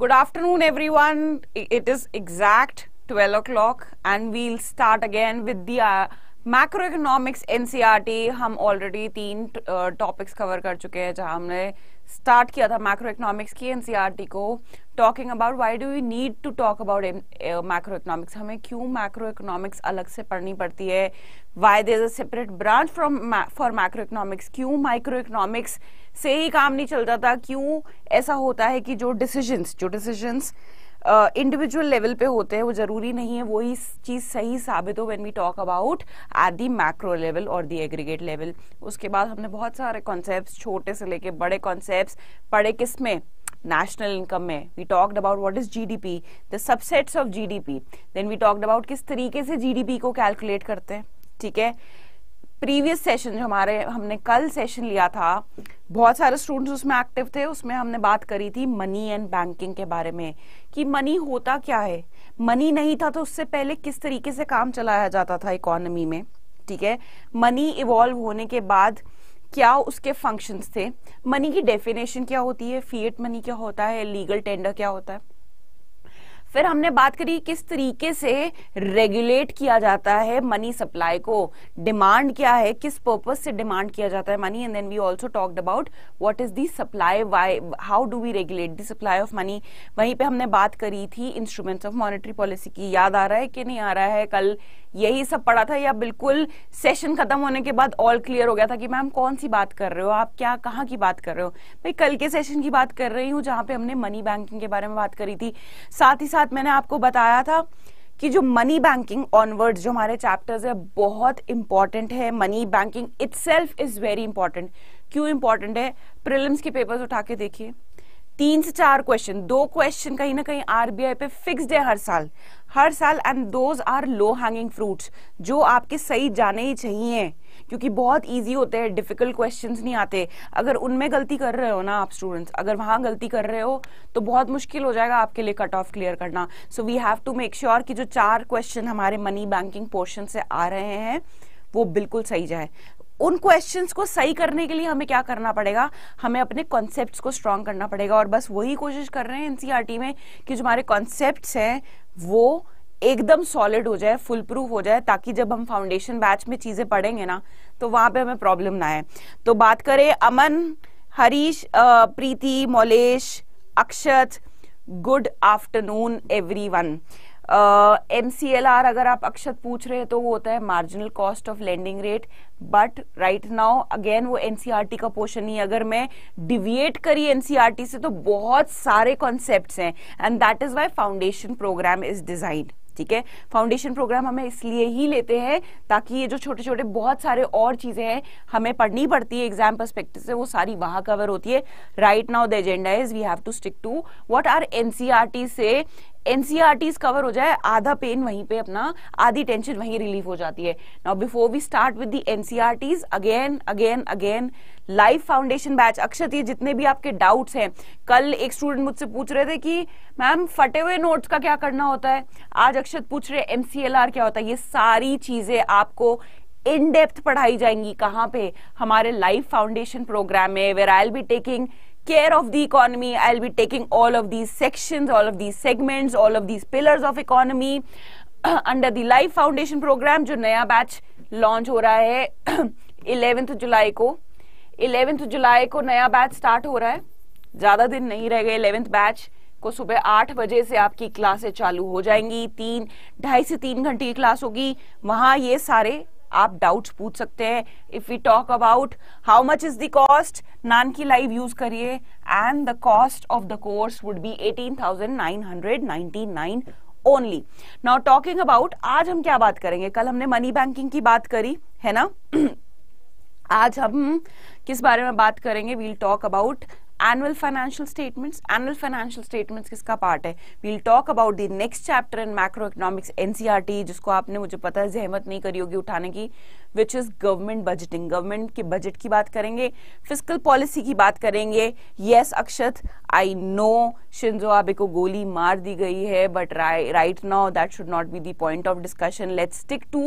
Good afternoon everyone it is exact twelve o'clock and we'll start again with the macroeconomics NCR हम already तीन topics uh, cover कर चुके हैं जहां हमने start किया था मैक्रो इकोनॉमिक्स की टी e को talking about why do you need to talk about macroeconomics हमें क्यों मैक्रो इकोनॉमिक्स अलग से पढ़नी पड़ती है why there a separate branch from for macroeconomics क्यों माइक्रो इकोनॉमिक्स से ही काम नहीं चल जाता क्यों ऐसा होता है कि जो डिसीजंस जो डिसीजंस इंडिविजुअल लेवल पे होते हैं वो जरूरी नहीं है वही चीज़ सही साबित हो when we talk about at the macro level और दी एग्रीगेट लेवल उसके बाद हमने बहुत सारे कॉन्सेप्ट छोटे से लेके बड़े कॉन्सेप्ट पढ़े किस में नेशनल इनकम में we talked about what is GDP the subsets of GDP then we talked about किस तरीके से GDP को कैलकुलेट करते हैं ठीक है प्रीवियस सेशन जो हमारे हमने कल सेशन लिया था बहुत सारे स्टूडेंट्स उसमें एक्टिव थे उसमें हमने बात करी थी मनी एंड बैंकिंग के बारे में कि मनी होता क्या है मनी नहीं था तो उससे पहले किस तरीके से काम चलाया जाता था इकोनॉमी में ठीक है मनी इवॉल्व होने के बाद क्या उसके फंक्शंस थे मनी की डेफिनेशन क्या होती है फीएट मनी क्या होता है लीगल टेंडर क्या होता है फिर हमने बात करी किस तरीके से रेगुलेट किया जाता है मनी सप्लाई को डिमांड क्या है किस पर्पज से डिमांड किया जाता है money and then we also talked about what is the supply why how do we regulate the supply of money वहीं पे हमने बात करी थी इंस्ट्रूमेंट्स ऑफ मॉनिटरी पॉलिसी की याद आ रहा है कि नहीं आ रहा है कल यही सब पढ़ा था या बिल्कुल सेशन खत्म होने के बाद ऑल क्लियर हो गया था कि मैम कौन सी बात कर रहे हो आप क्या कहाँ की बात कर रहे हो भाई कल के सेशन की बात कर रही हूँ जहां पे हमने मनी बैंकिंग के बारे में बात करी थी साथ ही साथ साथ मैंने आपको बताया था कि जो मनी बैंकिंग ऑनवर्ड्स जो हमारे चैप्टर्स है बहुत इंपॉर्टेंट है money banking it is very important क्यों इंपॉर्टेंट है प्रिलिम्स के पेपर्स उठा के देखिए तीन से चार क्वेश्चन दो क्वेश्चन कहीं ना कहीं आरबीआई पे फिक्स्ड है हर साल हर साल and those are low hanging fruits जो आपके सही जाने ही चाहिए क्योंकि बहुत ईजी होते हैं डिफिकल्ट क्वेश्चन नहीं आते अगर उनमें गलती कर रहे हो ना आप स्टूडेंट्स अगर वहाँ गलती कर रहे हो तो बहुत मुश्किल हो जाएगा आपके लिए कट ऑफ क्लियर करना so we have to make sure कि जो चार क्वेश्चन हमारे मनी बैंकिंग पोर्शन से आ रहे हैं वो बिल्कुल सही जाए उन क्वेश्चंस को सही करने के लिए हमें क्या करना पड़ेगा हमें अपने कॉन्सेप्ट्स को स्ट्रांग करना पड़ेगा और बस वही कोशिश कर रहे हैं एनसीआरटी में कि जो हमारे कॉन्सेप्ट्स हैं वो एकदम सॉलिड हो जाए फुल प्रूफ हो जाए ताकि जब हम फाउंडेशन बैच में चीजें पढ़ेंगे ना तो वहां पे हमें प्रॉब्लम ना आए तो बात करें Aman Harish Preeti Molesh Akshat good afternoon everyone M C L R अगर आप अक्षत पूछ रहे हैं तो वो होता है marginal cost of lending rate but right now again वो एनसीआरटी e का पोर्शन नहीं अगर मैं डिविएट करी एनसीआरटी e से तो बहुत सारे कॉन्सेप्ट हैं and that is why foundation program is designed ठीक है फाउंडेशन प्रोग्राम हमें इसलिए ही लेते हैं ताकि ये जो छोटे छोटे बहुत सारे और चीज़ें हैं हमें पढ़नी पड़ती है एग्जाम परस्पेक्टिव से वो सारी वहां कवर होती है right now the agenda is we have to stick to what are NCERT से एनसीआरटीज कवर हो जाए आधा पेन वहीं पे अपना आधी टेंशन वहीं रिलीफ हो जाती है now before we start with the NCERTs again again again life foundation batch Akshat ये जितने भी आपके डाउट्स हैं कल एक स्टूडेंट मुझसे पूछ रहे थे कि मैम फटे हुए नोट्स का क्या करना होता है आज अक्षत पूछ रहे एमसीएलआर e क्या होता है ये सारी चीजें आपको इन डेप्थ पढ़ाई जाएंगी कहाँ पे हमारे लाइफ फाउंडेशन प्रोग्राम में where I be taking care of the economy i'll be taking all of these sections all of these segments all of these pillars of economy under the life foundation program jo naya batch launch ho raha hai 11th july ko 11th july ko naya batch start ho raha hai zyada din nahi reh gaye 11th batch को सुबह आठ बजे से आपकी क्लासें चालू हो जाएंगी तीन ढाई से तीन घंटे की क्लास होगी वहां ये सारे आप डाउट्स पूछ सकते हैं if we talk about how much is the cost नान की लाइव यूज करिए and the cost of the course would be 18,999 only now talking about आज हम क्या बात करेंगे कल हमने मनी बैंकिंग की बात करी है ना आज हम किस बारे में बात करेंगे we'll talk about annual financial statements annual financial statements kiska part hai we'll talk about the next chapter in macroeconomics NCRT jisko aapne mujhe pata hai zehmat nahi kari hogi uthane ki which is government budgeting government ke budget ki baat karenge fiscal policy ki baat karenge yes akshat i know shinzo abe ko goli maar di gayi hai but right now that should not be the point of discussion let's stick to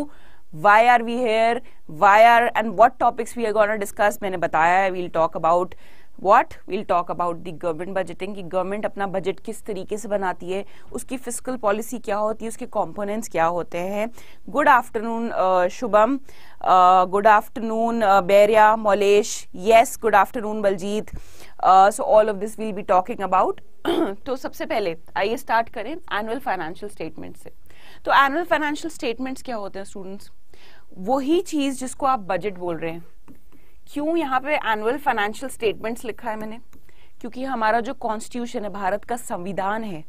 why are we here why are and what topics we are going to discuss maine bataya hai we'll talk about what will talk about the government budgeting कि government अपना budget किस तरीके से बनाती है उसकी physical policy क्या होती है उसके कॉम्पोनेंट्स क्या होते हैं good afternoon uh, Shubham good uh, afternoon uh, Baria Molesh yes good afternoon Baljeet so all of this will be talking about तो सबसे पहले आइए स्टार्ट करें एनुअल फाइनेंशियल स्टेटमेंट से तो एनुअल फाइनेंशियल स्टेटमेंट्स क्या होते हैं स्टूडेंट्स वही चीज जिसको आप बजट बोल रहे हैं क्यों यहाँ पे एनुअल फाइनेंशियल स्टेटमेंट्स लिखा है मैंने क्योंकि हमारा जो कॉन्स्टिट्यूशन है भारत का संविधान है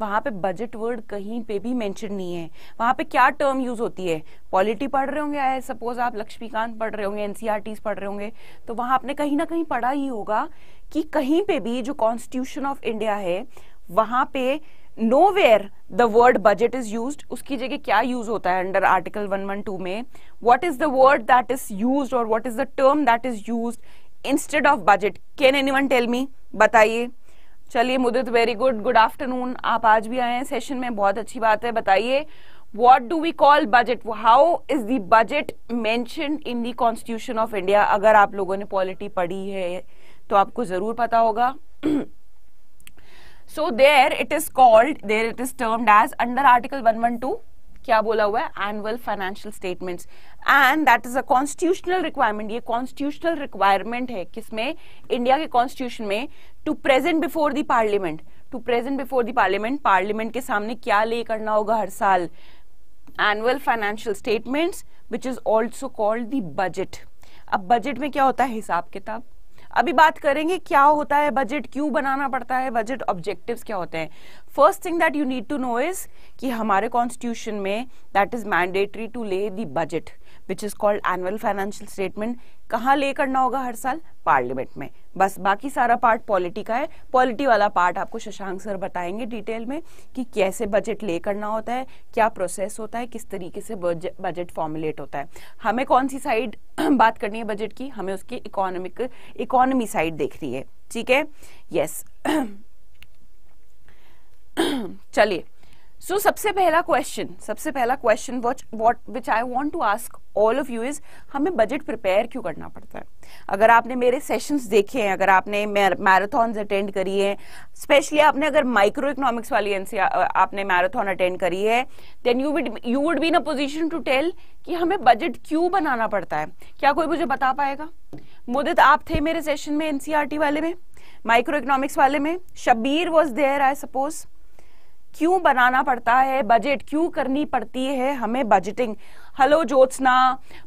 वहां पे बजट वर्ड कहीं पे भी मेंशन नहीं है वहां पे क्या टर्म यूज होती है पॉलिटी पढ़ रहे होंगे आए सपोज आप लक्ष्मीकांत पढ़ रहे होंगे एनसीआर e पढ़ रहे होंगे तो वहां आपने कहीं ना कहीं पढ़ा ही होगा कि कहीं पे भी जो कॉन्स्टिट्यूशन ऑफ इंडिया है वहां पे where the word budget is use उसकी जगह क्या यूज होता है अंडर आर्टिकल 112 में is the word that is use और what is the term that is use instead of budget can anyone tell me बताइए चलिए Mudit very good good afternoon आप आज भी आए हैं सेशन में बहुत अच्छी बात है बताइए what do we call budget how is the budget mention in the constitution of India अगर आप लोगों ने पॉलिटी पढ़ी है तो आपको जरूर पता होगा so there it is called there it is termed as under article 112 क्या बोला हुआ है annual financial statements and that is a constitutional requirement ये कॉन्स्टिट्यूशनल रिक्वायरमेंट है किसमें इंडिया के कॉन्स्टिट्यूशन में to present before the parliament to present before the parliament parliament के सामने क्या ले करना होगा हर साल annual financial statements which is also called the budget अब बजट में क्या होता है हिसाब किताब अभी बात करेंगे क्या होता है बजट क्यों बनाना पड़ता है बजट ऑब्जेक्टिव्स क्या होते हैं first thing that you need to know is कि हमारे कॉन्स्टिट्यूशन में that is mandatory to lay the budget which is called annual financial statement कहाँ ले करना होगा हर साल पार्लियामेंट में बस बाकी सारा पार्ट पॉलिटी का है पॉलिटी वाला पार्ट आपको शशांक सर बताएंगे डिटेल में कि कैसे बजट ले करना होता है क्या प्रोसेस होता है किस तरीके से बजट फॉर्मुलेट होता है हमें कौन सी साइड बात करनी है बजट की हमें उसकी इकोनॉमिक इकोनॉमी साइड देख रही है ठीक है यस चलिए सो so, सबसे पहला क्वेश्चन सबसे पहला question what which I want to ask all of you is हमें बजट प्रिपेयर क्यों करना पड़ता है अगर आपने मेरे सेशंस देखे हैं अगर आपने मैराथॉन्स अटेंड करी है स्पेशली आपने अगर माइक्रो इकोनॉमिक्स वाली आपने मैराथन अटेंड करी है then you with you would be in a position to tell कि हमें बजट क्यों बनाना पड़ता है क्या कोई मुझे बता पाएगा मुदित आप थे मेरे सेशन में एनसीआरटी वाले में माइक्रो इकोनॉमिक्स वाले में Shabir was there I suppose क्यों बनाना पड़ता है बजट क्यों करनी पड़ती है हमें budgeting hello Jyotsna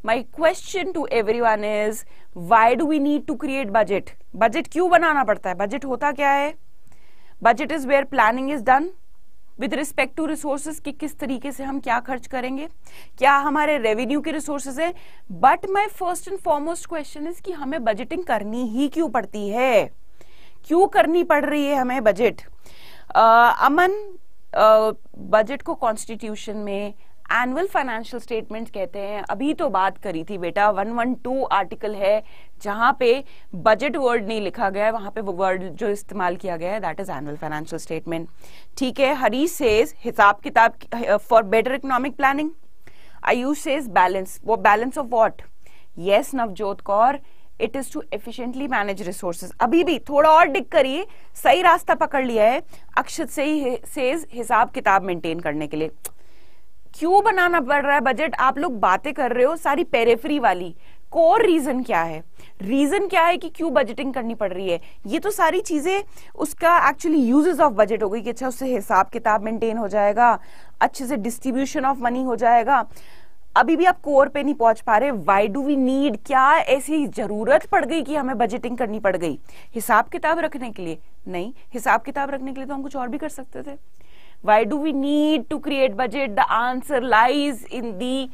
my question to everyone is why do we need to create budget budget क्यों बनाना पड़ता है बजट होता क्या है budget is where planning is done with respect to resources कि किस तरीके से हम क्या खर्च करेंगे क्या हमारे रेवेन्यू के रिसोर्सेज है but my first and foremost question is कि हमें बजटिंग करनी ही क्यों पड़ती है क्यों करनी पड़ रही है हमें बजट uh, अमन बजट को कॉन्स्टिट्यूशन में एनुअल फाइनेंशियल स्टेटमेंट कहते हैं अभी तो बात करी थी बेटा 112 आर्टिकल है जहां पे बजट वर्ड नहीं लिखा गया है वहां पे वो वर्ड जो इस्तेमाल किया गया है that is annual financial statement ठीक है हरी सेज हिसाब किताब for better economic planning Ayush says balance वो balance of what yes Navjot Kaur it is to efficiently manage resources अभी भी थोड़ा और डिग करिए सही रास्ता पकड़ लिया है अक्षत से ही सेज हिसाब किताब मेंटेन करने के लिए क्यों बनाना पड़ रहा है बजट आप लोग बातें कर रहे हो सारी पेरेफरी वाली कोर रीजन क्या है रीजन क्या है कि क्यों बजटिंग करनी पड़ रही है ये तो सारी चीजें उसका एक्चुअली यूजेस ऑफ बजट हो गई कि अच्छा उससे हिसाब किताब मेंटेन हो जाएगा अच्छे से डिस्ट्रीब्यूशन ऑफ मनी हो जाएगा अभी भी आप कोर पे नहीं पहुंच पा रहे वाई डू वी नीड क्या ऐसी जरूरत पड़ गई कि हमें बजटिंग करनी पड़ गई हिसाब किताब रखने के लिए नहीं हिसाब किताब रखने के लिए तो हम कुछ और भी कर सकते थे why do we need to create budget the answer lies in the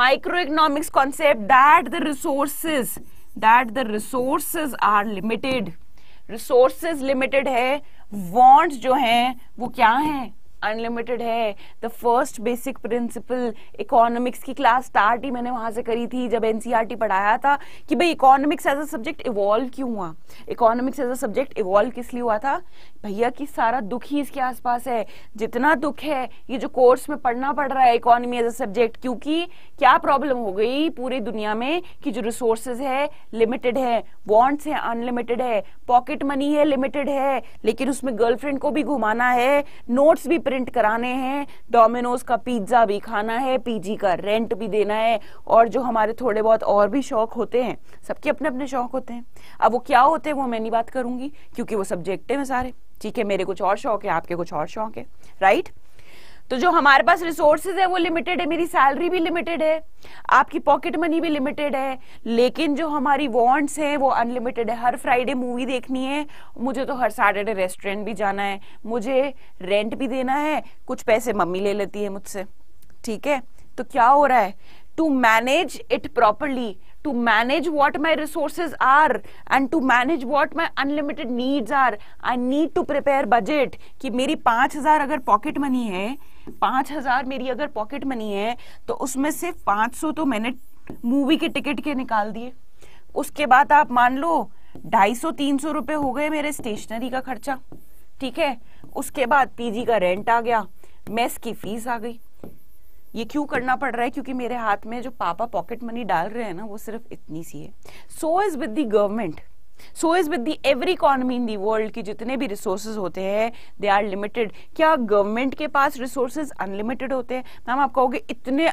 microeconomics concept that the resources that the resources are limited resources limited है वॉन्ट जो हैं वो क्या हैं अनलिमिटेड है the first basic principle economics की class start ही मैंने वहां से करी थी जब एनसीईआरटी e पढ़ाया था कि भाई economics as a subject evolve क्यों हुआ economics as a subject evolve किस लिए हुआ था भैया कि सारा दुख ही इसके आसपास है जितना दुख है ये जो कोर्स में पढ़ना पड़ रहा है इकोनॉमी एज अ सब्जेक्ट क्योंकि क्या प्रॉब्लम हो गई पूरी दुनिया में कि जो रिसोर्सेज है लिमिटेड है वॉन्ट्स है अनलिमिटेड है पॉकेट मनी है लिमिटेड है लेकिन उसमें गर्लफ्रेंड को भी घुमाना है नोट्स भी प्रिंट कराने हैं डोमिनोज का पिज्ज़ा भी खाना है पीजी का रेंट भी देना है और जो हमारे थोड़े बहुत और भी शौक होते हैं सबके अपने अपने शौक होते हैं अब वो क्या होते हैं वो मैं नहीं बात करूंगी क्योंकि वो सब्जेक्टिव हैं सारे ठीक है मेरे कुछ और शौक है आपके कुछ और शौक है राइट तो जो हमारे पास रिसोर्सेज है वो लिमिटेड है मेरी सैलरी भी लिमिटेड है आपकी पॉकेट मनी भी लिमिटेड है लेकिन जो हमारी वॉन्ट्स हैं वो अनलिमिटेड है हर फ्राइडे मूवी देखनी है मुझे तो हर सैटरडे रेस्टोरेंट भी जाना है मुझे रेंट भी देना है कुछ पैसे मम्मी ले लेती है मुझसे ठीक है तो क्या हो रहा है to manage it properly to manage what my resources are and to manage what my unlimited needs are I need to prepare budget कि मेरी पांच हजार अगर पॉकेट मनी है पांच हजार मेरी अगर पॉकेट मनी है तो उसमें से पांच सौ तो मैंने मूवी के टिकट के निकाल दिए उसके बाद आप मान लो ढाई सौ तीन सौ रुपए हो गए मेरे स्टेशनरी का खर्चा ठीक है उसके बाद पीजी का रेंट आ गया मेस की फीस आ गई ये क्यों करना पड़ रहा है क्योंकि मेरे हाथ में जो पापा पॉकेट मनी डाल रहे हैं ना वो सिर्फ इतनी सी है so is with the government so is with the every economy in the world की जितने भी रिसोर्सेज होते हैं दे आर लिमिटेड क्या गवर्नमेंट के पास रिसोर्सेज अनलिमिटेड होते हैं मैम आप कहोगे इतने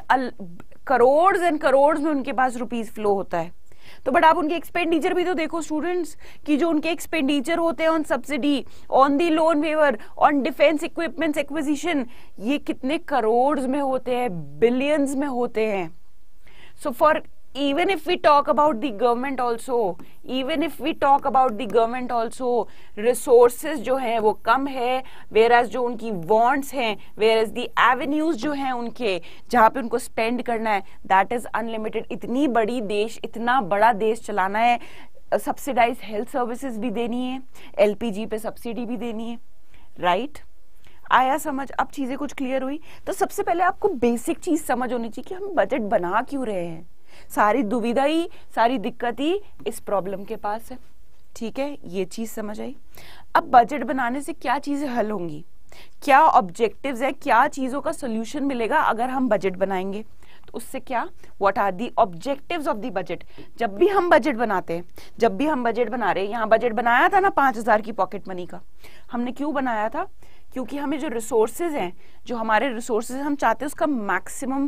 करोड़ एंड करोड़ में उनके पास रुपीज फ्लो होता है तो बट आप उनके एक्सपेंडिचर भी तो देखो स्टूडेंट्स कि जो उनके एक्सपेंडिचर होते हैं on subsidy on the loan waiver on defence equipments acquisition ये कितने करोड़ में होते हैं बिलियंस में होते हैं so for even if we talk about the government also even if we talk about the government also resources jo hain wo kam hai whereas jo unki wants hain whereas the avenues jo hain unke jahan pe unko spend karna hai that is unlimited itni badi desh itna bada desh chalana hai subsidized health services bhi deni hai lpg pe subsidy bhi deni hai right? आया समझ अब चीज़ें कुछ clear हुई तो सबसे पहले आपको बेसिक चीज़ समझ होनी चाहिए कि हम बजट बना क्यों रहे हैं सारी दुविधा ही सारी दिक्कत ही इस प्रॉब्लम के पास है ठीक है ये चीज समझ आई अब बजट बनाने से क्या चीजें हल होंगी क्या ऑब्जेक्टिव्स है क्या चीजों का सोल्यूशन मिलेगा अगर हम बजट बनाएंगे तो उससे क्या what are the objectives of the budget जब भी हम बजट बनाते हैं जब भी हम बजट बना रहे हैं यहाँ बजट बनाया था ना पांच हजार की पॉकेट मनी का हमने क्यों बनाया था क्योंकि हमें जो रिसोर्सेज हैं जो हमारे रिसोर्सेज हम चाहते हैं उसका मैक्सिमम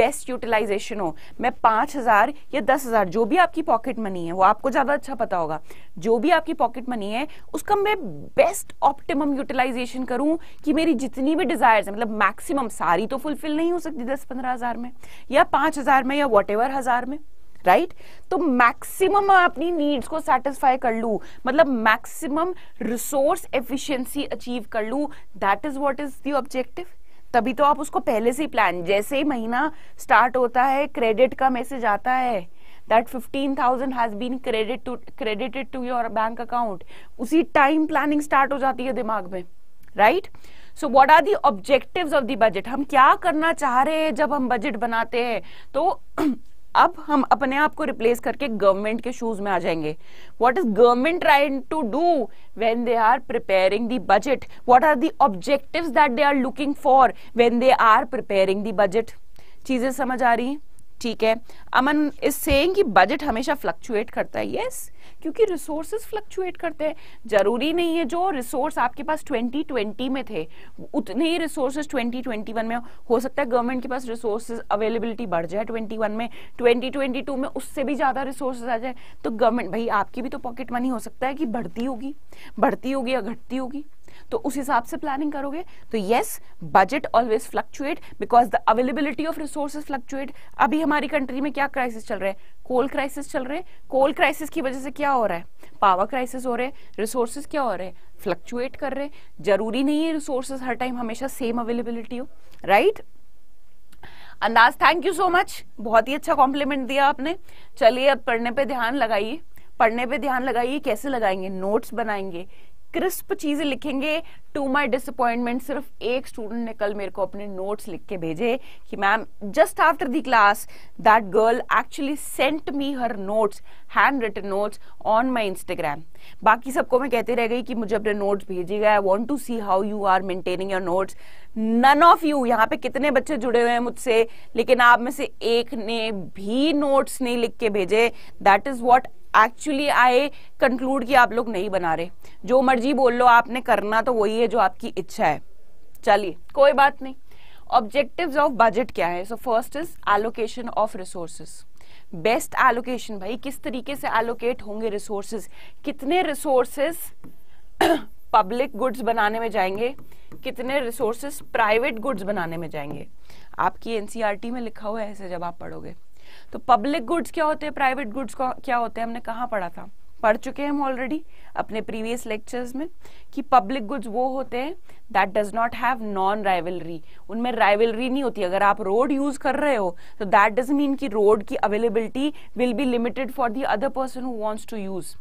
बेस्ट यूटिलाइजेशन हो मैं पाँच हज़ार या दस हज़ार जो भी आपकी पॉकेट मनी है वो आपको ज़्यादा अच्छा पता होगा जो भी आपकी पॉकेट मनी है उसका मैं बेस्ट ऑप्टिमम यूटिलाइजेशन करूँ कि मेरी जितनी भी डिज़ायर्स है मतलब मैक्सिमम सारी तो फुलफिल नहीं हो सकती दस पंद्रह हज़ार में या पाँच हज़ार में या वॉट एवर हज़ार में राइट right? तो मैक्सिमम अपनी नीड्स को सेटिस्फाई कर लू मतलब मैक्सिमम रिसोर्स एफिशिएंसी अचीव कर लू that is what is the objective तभी तो आप उसको पहले से ही प्लान जैसे ही महीना स्टार्ट होता है क्रेडिट का मैसेज आता है that fifteen thousand has been credit to credited to your bank account उसी टाइम प्लानिंग स्टार्ट हो जाती है दिमाग में right so what are the objectives of the budget हम क्या करना चाह रहे हैं जब हम बजट बनाते हैं तो अब हम अपने आप को रिप्लेस करके गवर्नमेंट के शूज में आ जाएंगे what is government trying to do when they are preparing the budget what are the objective that they are looking for when they are preparing the budget चीजें समझ आ रही है ठीक है अमन इज सेइंग कि बजट हमेशा फ्लक्चुएट करता है यस yes? क्योंकि रिसोर्सेज फ्लक्चुएट करते हैं जरूरी नहीं है जो रिसोर्स आपके पास 2020 में थे उतने ही रिसोर्सेज 2021 में हो सकता है गवर्नमेंट के पास रिसोर्सेज अवेलेबिलिटी बढ़ जाए 21 में 2022 में उससे भी ज़्यादा रिसोर्सेज आ जाए तो गवर्नमेंट भाई आपकी भी तो पॉकेट मनी हो सकता है कि बढ़ती होगी बढ़ती होगी या घटती होगी तो उस हिसाब से प्लानिंग करोगे तो yes budget always fluctuate because the availability of resources fluctuate अभी हमारी कंट्री में क्या क्राइसिस चल रहे हैं कोल क्राइसिस चल रहे हैं कोल क्राइसिस की वजह से क्या हो रहा है पावर क्राइसिस हो रहे हैं रिसोर्सेज क्या हो रहे हैं फ्लक्चुएट कर रहे हैं जरूरी नहीं है रिसोर्सेज हर टाइम हमेशा सेम अवेलेबिलिटी हो राइट right? अंदाज थैंक यू सो मच बहुत ही अच्छा कॉम्प्लीमेंट दिया आपने चलिए अब पढ़ने पे ध्यान लगाइए पढ़ने पे ध्यान लगाइए कैसे लगाएंगे नोट्स बनाएंगे क्रिस्प चीजें लिखेंगे टू माई डिसअपॉइंटमेंट सिर्फ एक स्टूडेंट ने कल मेरे को अपने नोट्स लिख के भेजे कि ma'am just after the class that girl actually sent me her notes handwritten notes on my Instagram बाकी सबको मैं कहती रह गई कि मुझे अपने नोट्स भेजिएगा I want to see how you are maintaining your notes none of you यहाँ पे कितने बच्चे जुड़े हुए हैं मुझसे लेकिन आप में से एक ने भी नोट्स नहीं लिख के भेजे that is what actually I conclude कि आप लोग नहीं बना रहे जो मर्जी बोल लो आपने करना तो वही है जो आपकी इच्छा है चलिए कोई बात नहीं ऑब्जेक्टिव्स ऑफ बजट क्या है so first is allocation of resources best allocation भाई किस तरीके से एलोकेट होंगे रिसोर्सेज कितने रिसोर्सेज पब्लिक गुड्स बनाने में जाएंगे कितने रिसोर्सेज प्राइवेट गुड्स बनाने में जाएंगे आपकी एनसीआरटी e में लिखा हुआ है ऐसे जब आप पढ़ोगे तो पब्लिक गुड्स क्या होते हैं प्राइवेट गुड्स क्या होते हैं हमने कहाँ पढ़ा था पढ़ चुके हैं हम ऑलरेडी अपने प्रीवियस लेक्चर्स में कि पब्लिक गुड्स वो होते हैं that does not have non rivalry उनमें राइवलरी नहीं होती अगर आप रोड यूज कर रहे हो तो दैट डज मीन कि रोड की availability will be limited for the other person who wants to use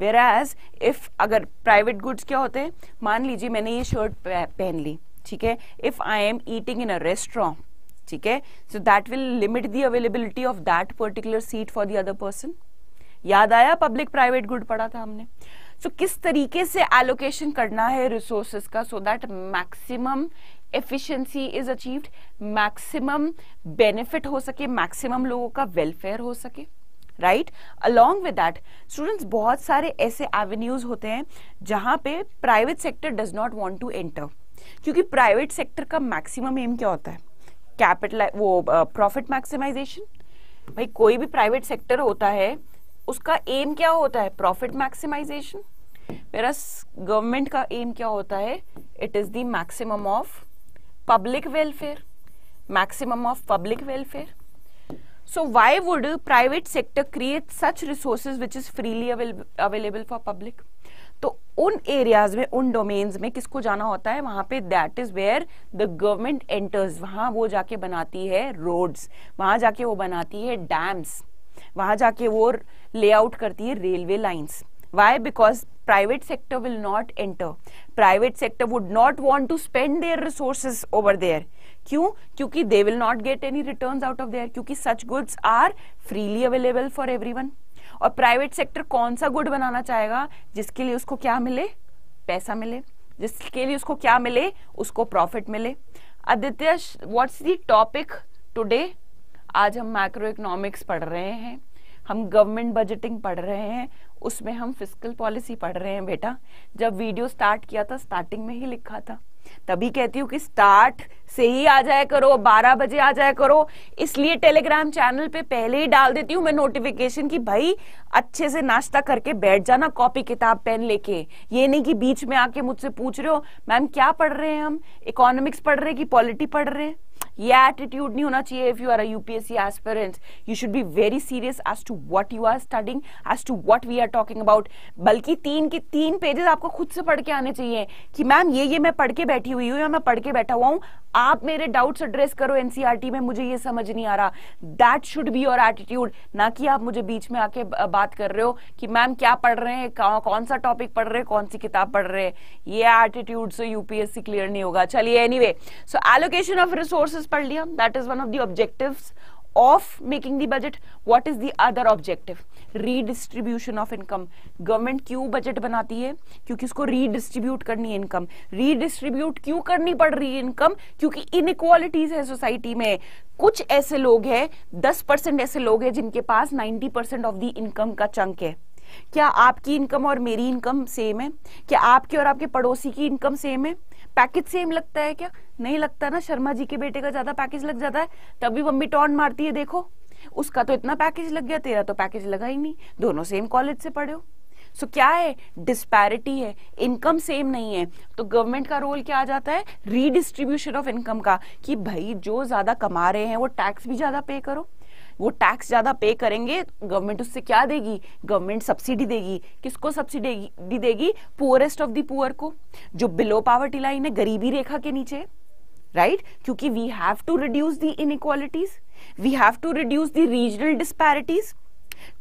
whereas if अगर प्राइवेट गुड्स क्या होते हैं मान लीजिए मैंने ये शर्ट पहन ली ठीक है if I am eating in a restaurant ठीक है so that will limit the availability of that particular seat for the other person याद आया पब्लिक प्राइवेट गुड पढ़ा था हमने सो so, किस तरीके से एलोकेशन करना है रिसोर्सेस का so that maximum efficiency is achieved maximum benefit हो सके मैक्सिमम लोगों का वेलफेयर हो सके right along with that students बहुत सारे ऐसे एवेन्यूज होते हैं जहां पे private sector does not want to enter क्योंकि प्राइवेट सेक्टर का मैक्सिमम एम क्या होता है कैपिटल वो प्रॉफिट uh, मैक्सिमाइजेशन भाई कोई भी प्राइवेट सेक्टर होता है उसका एम क्या होता है प्रॉफिट मैक्सिमाइजेशन मेरा गवर्नमेंट का एम क्या होता है it is the maximum of public welfare maximum of public welfare so why would private sector create such resources which is freely available for public तो उन एरियाज में उन डोमेन्स में किसको जाना होता है वहां पे that is where the government enters वहां वो जाके बनाती है रोड्स वहां जाके वो बनाती है डैम्स वहां जाके वो लेआउट करती है railway lines why because private sector will not enter private sector would not want to spend their resources over there क्यों क्योंकि they will not get any returns out of there क्योंकि such goods are freely available for everyone और private sector कौन सा good बनाना चाहेगा जिसके लिए उसको क्या मिले पैसा मिले जिसके लिए उसको क्या मिले उसको प्रॉफिट मिले Aditya what's the topic today आज हम माइक्रो इकोनॉमिक्स पढ़ रहे हैं हम गवर्नमेंट बजटिंग पढ़ रहे हैं उसमें हम फिजिकल पॉलिसी पढ़ रहे हैं बेटा जब वीडियो स्टार्ट किया था स्टार्टिंग में ही लिखा था तभी कहती हूँ कि स्टार्ट से ही आ जाया करो 12 बजे आ जाया करो इसलिए टेलीग्राम चैनल पे पहले ही डाल देती हूँ मैं नोटिफिकेशन की भाई अच्छे से नाश्ता करके बैठ जाना कॉपी किताब पेन लेके ये नहीं कि बीच में आके मुझसे पूछ रहे हो मैम क्या पढ़ रहे हैं हम इकोनॉमिक्स पढ़ रहे हैं कि पॉलिटी पढ़ रहे हैं ये एटीट्यूड नहीं होना चाहिए if you are a UPSC aspirant you should be very serious as to what you are studying as to what we are talking about बल्कि तीन के तीन पेजेस आपको खुद से पढ़ के आने चाहिए कि मैम ये ये मैं पढ़ के बैठी हुई हूँ या मैं पढ़ के बैठा हुआ हूँ आप मेरे डाउट्स एड्रेस करो एनसीआरटी e में मुझे ये समझ नहीं आ रहा that should be your attitude ना कि आप मुझे बीच में आके बात कर रहे हो कि मैम क्या पढ़ रहे हैं कौन सा टॉपिक पढ़ रहे हैं कौन सी किताब पढ़ रहे हैं ये एटीट्यूड से यूपीएससी क्लियर नहीं होगा चलिए anyway so allocation of resources process पढ़ लिया that is one of the objective of making the budget what is the other objective redistribution of income government क्यों बजट बनाती है क्योंकि उसको रीडिस्ट्रीब्यूट करनी है इनकम रीडिस्ट्रीब्यूट क्यों करनी पड़ रही है इनकम क्योंकि इनक्वालिटीज है सोसाइटी में कुछ ऐसे लोग हैं दस परसेंट ऐसे लोग हैं जिनके पास ninety percent of the income का चंक है क्या आपकी इनकम और मेरी इनकम सेम है क्या आपकी और आपके पड़ोसी की इनकम सेम है पैकेज सेम लगता है क्या नहीं लगता ना शर्मा जी के बेटे का ज्यादा पैकेज लग जाता है तभी मम्मी टॉन मारती है देखो उसका तो इतना पैकेज लग गया तेरा तो पैकेज लगा ही नहीं दोनों सेम कॉलेज से पढ़े हो सो so, क्या है डिस्पैरिटी है इनकम सेम नहीं है तो गवर्नमेंट का रोल क्या आ जाता है रीडिस्ट्रीब्यूशन ऑफ इनकम का कि भाई जो ज़्यादा कमा रहे हैं वो टैक्स भी ज़्यादा पे करो वो टैक्स ज़्यादा पे करेंगे गवर्नमेंट उससे क्या देगी गवर्नमेंट सब्सिडी देगी किसको सब्सिडी देगी पुअरेस्ट ऑफ दी पुअर को जो बिलो पावर्टी लाइन है गरीबी रेखा के नीचे राइट right? क्योंकि we have to reduce the inequalities we have to reduce the regional disparities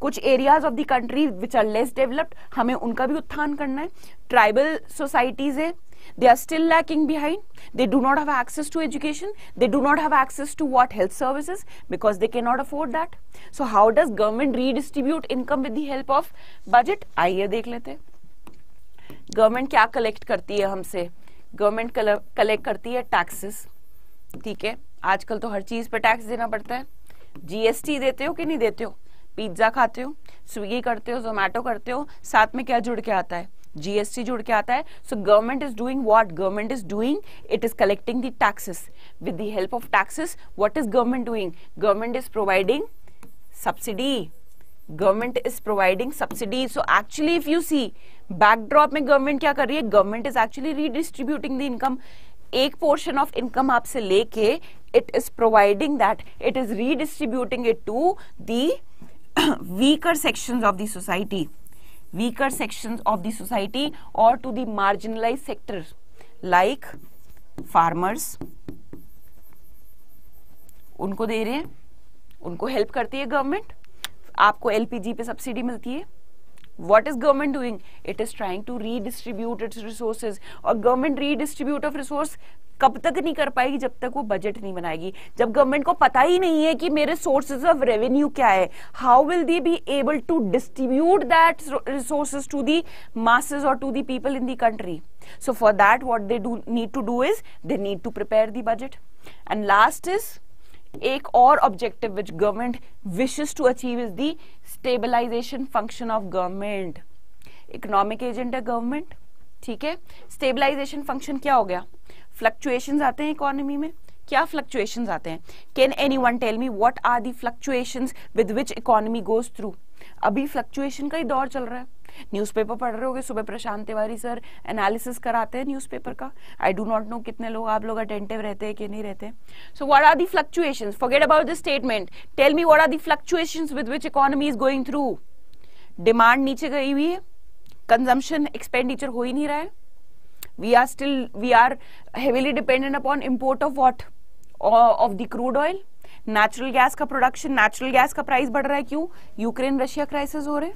कुछ areas of the country which are less developed हमें उनका भी उत्थान करना है ट्राइबल सोसाइटीज है they are still lacking behind they do not have access to education they do not have access to what health services because they cannot afford that so how does government redistribute income with the help of budget aiye dekh lete government kya collect karti hai humse government collect karti hai taxes theek hai aajkal to har cheez pe tax dena padta hai gst dete ho ki nahi dete ho pizza खाते हो Swiggy करते हो जोमेटो करते हो साथ में क्या जुड़ के आता है जीएसटी जुड़ के आता है so government is doing what government is doing it is collecting the taxes with the help of taxes what is government doing government is providing subsidy government is providing subsidy so actually if you see backdrop में government क्या कर रही है government is actually redistributing the income एक portion of income आपसे लेके it is providing that it is redistributing it to the weaker section of the society weaker section of the society और to the marginalized sector like farmers उनको दे रहे हैं उनको help करती है गवर्नमेंट आपको एलपीजी पे सब्सिडी मिलती है what is government doing it is trying to redistribute its resources और गवर्नमेंट रीडिस्ट्रीब्यूट ऑफ रिसोर्स कब तक नहीं कर पाएगी जब तक वो बजट नहीं बनाएगी जब गवर्नमेंट को पता ही नहीं है कि मेरे सोर्सेज ऑफ रेवेन्यू क्या है how will they be able to distribute that resources to the masses और to the people in the country so for that what they do need to do is they need to prepare the budget and last is एक और objective which government wishes to achieve is the stabilization function of government economic agent है government ठीक है stabilization function क्या हो गया fluctuation आते हैं इकोनॉमी में क्या फ्लक्चुएशन आते हैं can anyone tell me what are the fluctuation with which economy goes through अभी फ्लक्चुएशन का ही दौर चल रहा है न्यूज़पेपर पढ़ रहे होगे सुबह प्रशांत तिवारी सर एनालिसिस कराते हैं न्यूज़पेपर का आई डू नॉट नो कितने लोग आप लोग अटेंटिव रहते हैं कि नहीं रहते हैं so what are the fluctuations forget about the statement tell me what are the fluctuations with which economy is going through demand नीचे गई हुई है कंजम्पशन एक्सपेंडिचर हो ही नहीं रहा है we are still we are heavily dependent upon import of what uh, of the crude oil natural gas का production natural gas का प्राइस बढ़ रहा है क्यों यूक्रेन रशिया क्राइसिस हो रहे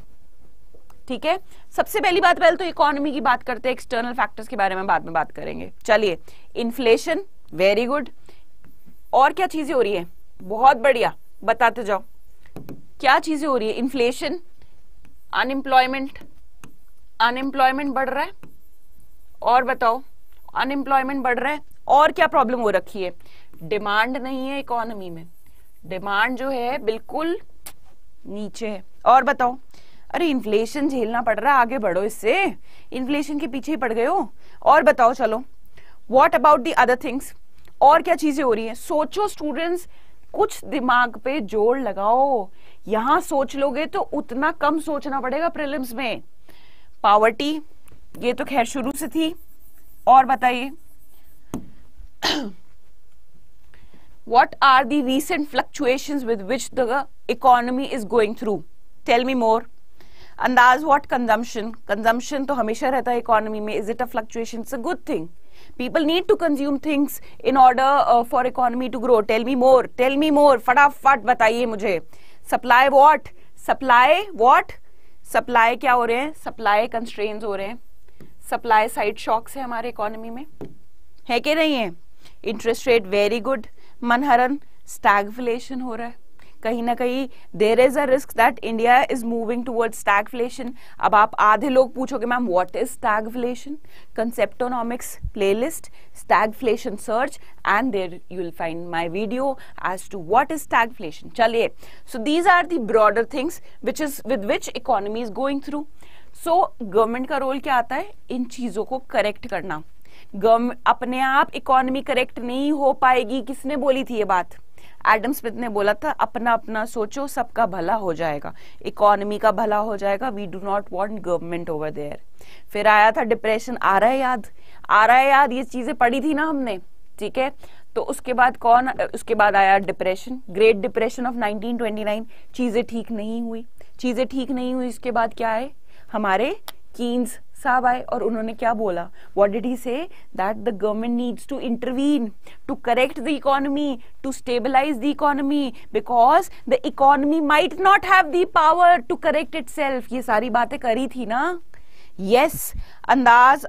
ठीक है सबसे पहली बात पहले तो इकोनॉमी की बात करते हैं एक्सटर्नल फैक्टर्स के बारे में बाद में बात करेंगे चलिए इन्फ्लेशन वेरी गुड और क्या चीजें हो रही है बहुत बढ़िया बताते जाओ क्या चीजें हो रही है इन्फ्लेशन अनएम्प्लॉयमेंट अनएम्प्लॉयमेंट बढ़ रहा है और बताओ अनएम्प्लॉयमेंट बढ़ रहा है और क्या प्रॉब्लम हो रखी है डिमांड नहीं है इकोनॉमी में डिमांड जो है बिल्कुल नीचे है और बताओ अरे इन्फ्लेशन झेलना पड़ रहा है आगे बढ़ो इससे इन्फ्लेशन के पीछे ही पड़ गए हो और बताओ चलो what about the other things और क्या चीजें हो रही हैं सोचो स्टूडेंट्स कुछ दिमाग पे जोर लगाओ यहां सोच लोगे तो उतना कम सोचना पड़ेगा प्रिलिम्स में पावर्टी ये तो खैर शुरू से थी और बताइए what are the recent fluctuation with which the economy is going through tell me more Andaz what consumption consumption तो हमेशा रहता है इकोनॉमी में is it a fluctuation is a good thing people need to consume things in order for economy to grow tell me more tell me more फटाफट बताइए मुझे supply what supply what supply क्या हो रहे हैं supply constrain हो रहे हैं सप्लाई साइड शॉक्स है हमारे इकोनॉमी में है कि नहीं है interest rate very good Manharan stagflation हो रहा है कहीं ना कहीं there is a risk that India is moving towards stagflation अब आप आधे लोग पूछोगे ma'am what is stagflation Conceptonomics playlist stagflation search and there you'll find my video as to what is stagflation चलिए so these are the broader things which is with which economy is going through so so, government का role क्या आता है इन चीजों को correct करना अपने आप इकोनॉमी करेक्ट नहीं हो पाएगी किसने बोली थी ये बात एडम स्मिथ ने बोला था अपना अपना सोचो सबका भला हो जाएगा इकोनॉमी का भला हो जाएगा we do not want government over there फिर आया था डिप्रेशन आ रहा है याद आ रहा है याद ये चीजें पढ़ी थी ना हमने ठीक है तो उसके बाद कौन उसके बाद आया डिप्रेशन ग्रेट डिप्रेशन ऑफ 1929 चीजें ठीक नहीं हुई चीजें ठीक नहीं हुई इसके बाद क्या है हमारे कीन्स साहब आए और उन्होंने क्या बोला what did he say that the government needs to intervene to correct the economy to stabilize the economy because the economy might not have the power to correct it ये सारी बातें करी थी ना yes yes, Andaz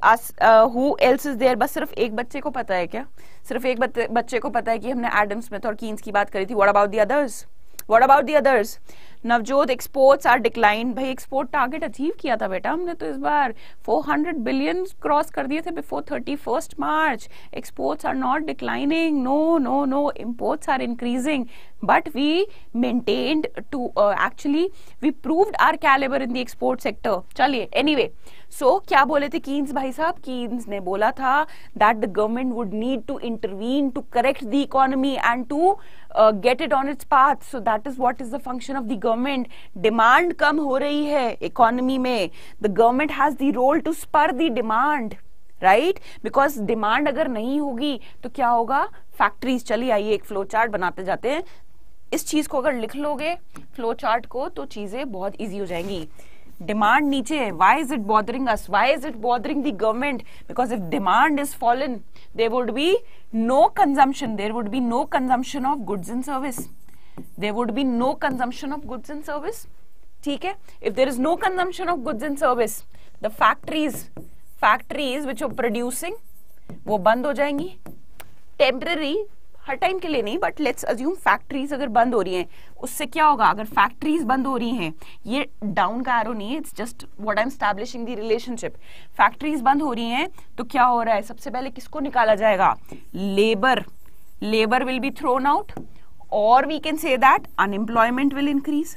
who else is there बस सिर्फ एक बच्चे को पता है क्या सिर्फ एक बच्चे को पता है कि हमने एडम स्मिथ और कीन्स की बात करी थी what about the others what about the others Navjot exports are decline भाई एक्सपोर्ट टारगेट अचीव किया था बेटा हमने तो इस बार 400 बिलियन क्रॉस कर दिए थे before 31 March exports are not declining no no no imports are increasing but we maintained to actually we proved our calibre in the export sector चलिए एनी सो so, क्या बोले थे कीन्स भाई साहब Keynes ने बोला था that the government would need to intervene to correct the economy and to get it on its path so that is what is the function of the government demand कम हो रही है economy में the government has the role to spur the demand right because demand अगर नहीं होगी तो क्या होगा फैक्ट्रीज चली आइए एक फ्लो चार्ट बनाते जाते हैं इस चीज को अगर लिख लोगे फ्लो चार्ट को तो चीजें बहुत इजी हो जाएंगी डिमांड नीचे है why is it bothering us why is it bothering the government because if demand is fallen there would be no consumption there would be no consumption of goods and service there would be no consumption of goods and service ठीक है if there is no consumption of goods and service the factories factories which are producing वो बंद हो जाएंगी temporary हर time के लिए नहीं but let's assume factories अगर बंद हो रही हैं उससे क्या होगा अगर फैक्ट्रीज बंद हो रही हैं ये डाउन का एरो नहीं है it's just what I am establishing the relationship factories बंद हो रही हैं तो क्या हो रहा है सबसे पहले किसको निकाला जाएगा labour labour will be thrown out और we can say that unemployment will increase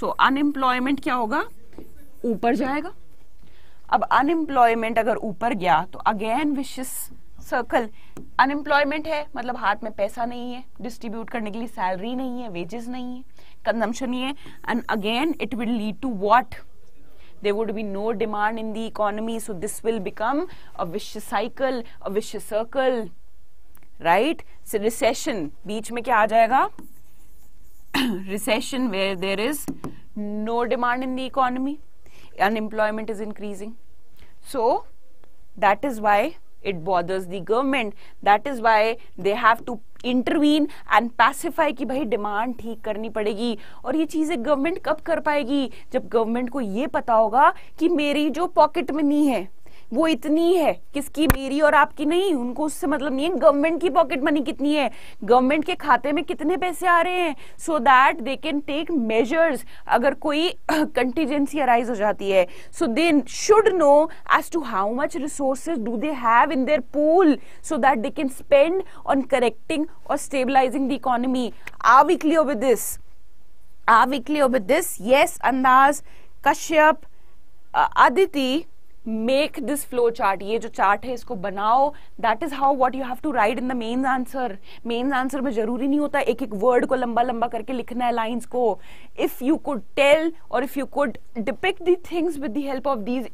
so unemployment क्या होगा ऊपर जाएगा अब अनएम्प्लॉयमेंट अगर ऊपर गया तो अगेन विशेष सर्कल अनएम्प्लॉयमेंट है मतलब हाथ में पैसा नहीं है डिस्ट्रीब्यूट करने के लिए सैलरी नहीं है वेजेस नहीं है कंजम्पशन नहीं है and again it will lead to what there would be no demand in the economy so this will become a vicious cycle a vicious circle right recession बीच में क्या आ जाएगा recession where there is no demand in the economy unemployment is increasing so that is why it bothers the government that is why they have to intervene and pacify कि भाई demand ठीक करनी पड़ेगी और ये चीज़ें गवर्नमेंट कब कर पाएगी जब गवर्नमेंट को ये पता होगा कि मेरी जो पॉकेट में नहीं है वो इतनी है किसकी मेरी और आपकी नहीं उनको उससे मतलब नहीं है गवर्नमेंट की पॉकेट मनी कितनी है गवर्नमेंट के खाते में कितने पैसे आ रहे हैं so that they can take measures अगर कोई कंटीजेंसी अराइज हो जाती है so they should know as to how much resources do they have in their pool so that they can spend on correcting और stabilizing the economy are we clear with this are we clear with this yes Andaz Kashyap uh, make this flow chart ये जो chart है इसको बनाओ that is how what you have to write in the mains answer mains answer में जरूरी नहीं होता एक एक वर्ड को लंबा लंबा करके लिखना है लाइन्स को इफ यू कुड टेल और if you could depict the things with the help of these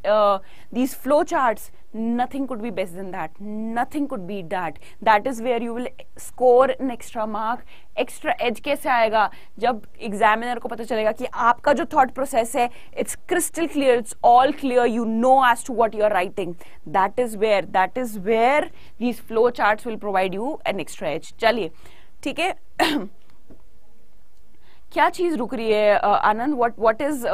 these flow chart nothing could be best than that nothing could beat that that is where you will score an extra mark extra edge कैसे आएगा जब examiner को पता चलेगा कि आपका जो thought process है it's crystal clear it's all clear you know as to what you are writing that is where that is where these flow chart will provide you an extra edge चलिए ठीक है क्या चीज रुक रही है Anand what what is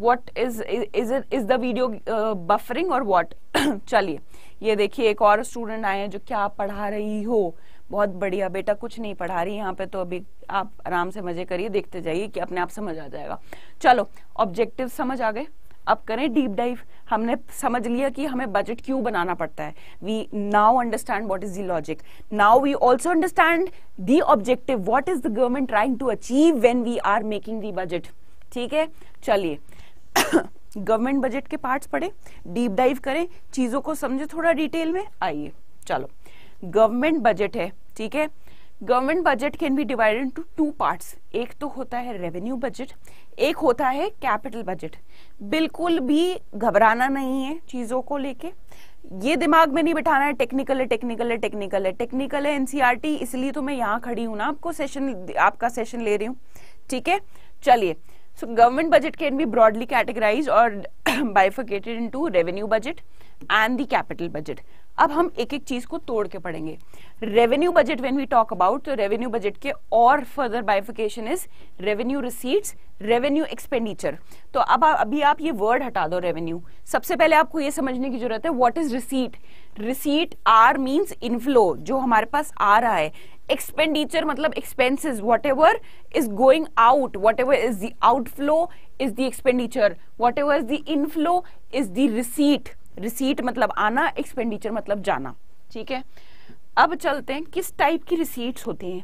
what is is is is the video uh, buffering चलिए ये देखिए एक और स्टूडेंट आए हैं जो क्या पढ़ा रही हो बहुत बढ़िया बेटा कुछ नहीं पढ़ा रही यहाँ पे तो अभी आप आराम से मजे करिए देखते जाइए कि अपने आप समझ आ जाएगा चलो ऑब्जेक्टिव समझ आ गए अब करें डीप डाइव हमने समझ लिया कि हमें बजट क्यों बनाना पड़ता है we now understand what is the logic now we also understand the objective what is the government trying to achieve when we are making the budget ठीक है चलिए गवर्नमेंट बजट के पार्ट्स पढ़े डीप डाइव करें चीजों को समझे थोड़ा डिटेल में आइए चलो गवर्नमेंट बजट है ठीक है government budget can be divided into two parts एक तो होता है रेवेन्यू बजट एक होता है कैपिटल बजट बिल्कुल भी घबराना नहीं है चीजों को लेके ये दिमाग में नहीं बैठाना है टेक्निकल है टेक्निकल है टेक्निकल है टेक्निकल है एनसीआरटी इसलिए तो मैं यहाँ खड़ी हूँ ना आपको सेशन आपका सेशन ले रही हूँ ठीक है चलिए government budget can be broadly categorize और or into revenue budget and the capital budget. अब हम एक एक चीज को तोड़ के पढ़ेंगे revenue budget when we talk about revenue budget के और further bifurcation is revenue receipts revenue expenditure तो अब अभी आप ये वर्ड हटा दो रेवेन्यू सबसे पहले आपको ये समझने की जरूरत है what is receipt receipt are means inflow जो हमारे पास आ रहा है एक्सपेंडिचर मतलब expenses whatever is going out whatever is the outflow is the expenditure whatever is the inflow is the receipt receipt मतलब आना expenditure मतलब जाना ठीक है अब चलते हैं किस टाइप की रिसीट्स होती हैं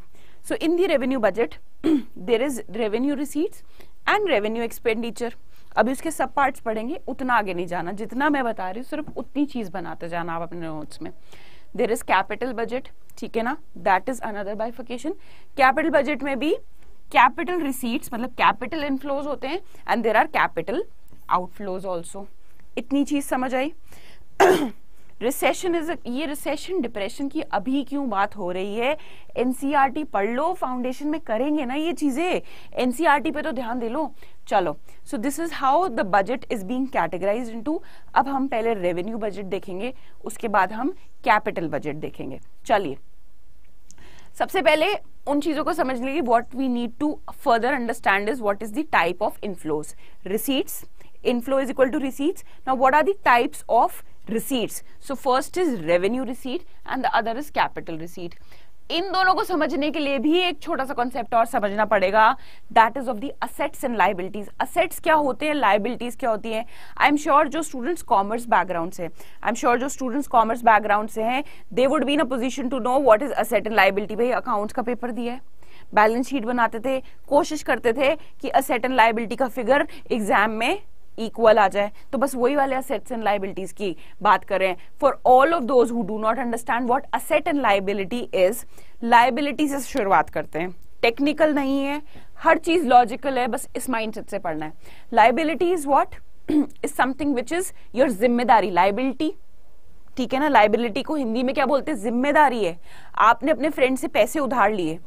so in the revenue budget there is revenue receipts and revenue expenditure अभी उसके सब पार्ट्स पढ़ेंगे उतना आगे नहीं जाना जितना मैं बता रही हूँ सिर्फ उतनी चीज़ बनाते जाना आप अपने नोट्स में देर इज कैपिटल बजट ठीक है ना that is another bifurcation capital budget में भी कैपिटल रिसीट्स मतलब कैपिटल इनफ्लोज होते हैं and there are capital outflows also इतनी चीज समझ आई रिसेशन इज ये रिसेशन डिप्रेशन की अभी क्यों बात हो रही है एनसीआरटी e पढ़ लो फाउंडेशन में करेंगे ना ये चीजें एनसीआरटी e पे तो ध्यान दे लो चलो so this is how the budget is being categorize into अब हम पहले रेवेन्यू बजट देखेंगे उसके बाद हम कैपिटल बजट देखेंगे चलिए सबसे पहले उन चीजों को समझ लीजिए what we need to further understand is what is the type of inflows receipts inflow is equal to receipts Now, what are the types of receipts? So, first is revenue receipt and the other is capital इन दोनों को समझने के लिए भी एक छोटा सा कॉन्सेप्ट और समझना पड़ेगा that is of the assets and liabilities assets क्या होते हैं लाइबिलिटीज क्या होती हैं आई एम श्योर जो स्टूडेंट्स कॉमर्स बैकग्राउंड से आई एम श्योर जो स्टूडेंट्स कॉमर्स बैकग्राउंड से हैं they would be in a position to know what is asset and liability भाई अकाउंट्स का पेपर दिया है बैलेंस शीट बनाते थे कोशिश करते थे कि असेट एंड लाइबिलिटी का फिगर एग्जाम में इक्वल आ जाए तो बस वही वाले असेट्स एंड लाइबिलिटीज की बात करें for all of those who do not understand what asset and liability is liability से शुरुआत करते हैं टेक्निकल नहीं है हर चीज लॉजिकल है बस इस माइंड से पढ़ना है liability is what is something which is your जिम्मेदारी लाइबिलिटी ठीक है ना लाइबिलिटी को हिंदी में क्या बोलते हैं जिम्मेदारी है आपने अपने फ्रेंड से पैसे उधार लिए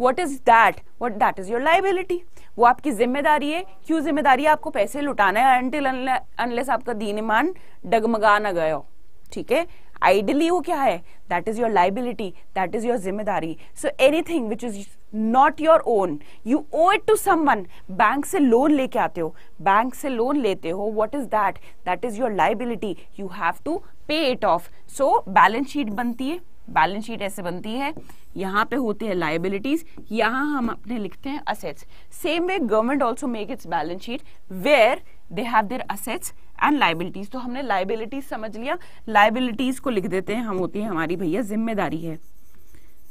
what is that what that is your liability वो आपकी जिम्मेदारी है क्यों जिम्मेदारी है आपको पैसे लुटाना है अनटिल अनलेस आपका दीन ईमान डगमगा ना गयो ठीक है आइडली वो क्या है that is your liability that is your जिम्मेदारी so anything which is not your own you owe it to someone bank से लोन लेके आते हो बैंक से लोन लेते हो what is that that is your liability you have to pay it off so balance sheet बनती है balance sheet ऐसे बनती है यहाँ पे होते हैं लाइबिलिटीज यहाँ हम अपने लिखते हैं assets same way government also make its balance sheet where they have their assets and liabilities तो हमने लाइबिलिटीज समझ लिया लाइबिलिटीज को लिख देते हैं हम होती है हमारी भैया जिम्मेदारी है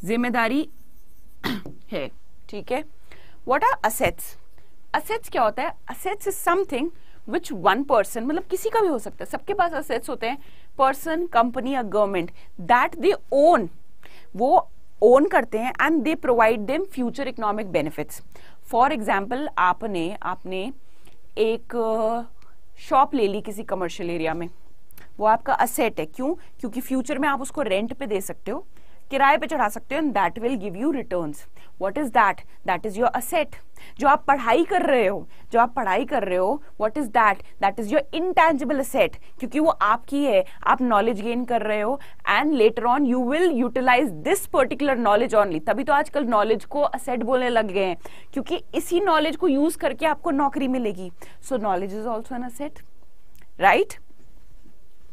जिम्मेदारी है ठीक है वॉट आर असेट्स असेट्स क्या होता है assets is something which one person मतलब किसी का भी हो सकता है सबके पास असेट्स होते हैं पर्सन कंपनी या गवर्नमेंट दैट दे ओन वो ओन करते हैं and they provide them future economic benefits for example आपने आपने एक शॉप ले ली किसी कमर्शियल एरिया में वो आपका असेट है क्यों क्योंकि फ्यूचर में आप उसको रेंट पे दे सकते हो किराए पे चढ़ा सकते हो and that will give you return what is that that is your asset जो आप पढ़ाई कर रहे हो जो आप पढ़ाई कर रहे हो what is that that is your intangible asset क्योंकि वो आपकी है आप नॉलेज गेन कर रहे हो and later on you will utilize this particular knowledge only तभी तो आजकल नॉलेज को असेट बोलने लग गए हैं क्योंकि इसी नॉलेज को यूज करके आपको नौकरी मिलेगी so knowledge is also an asset right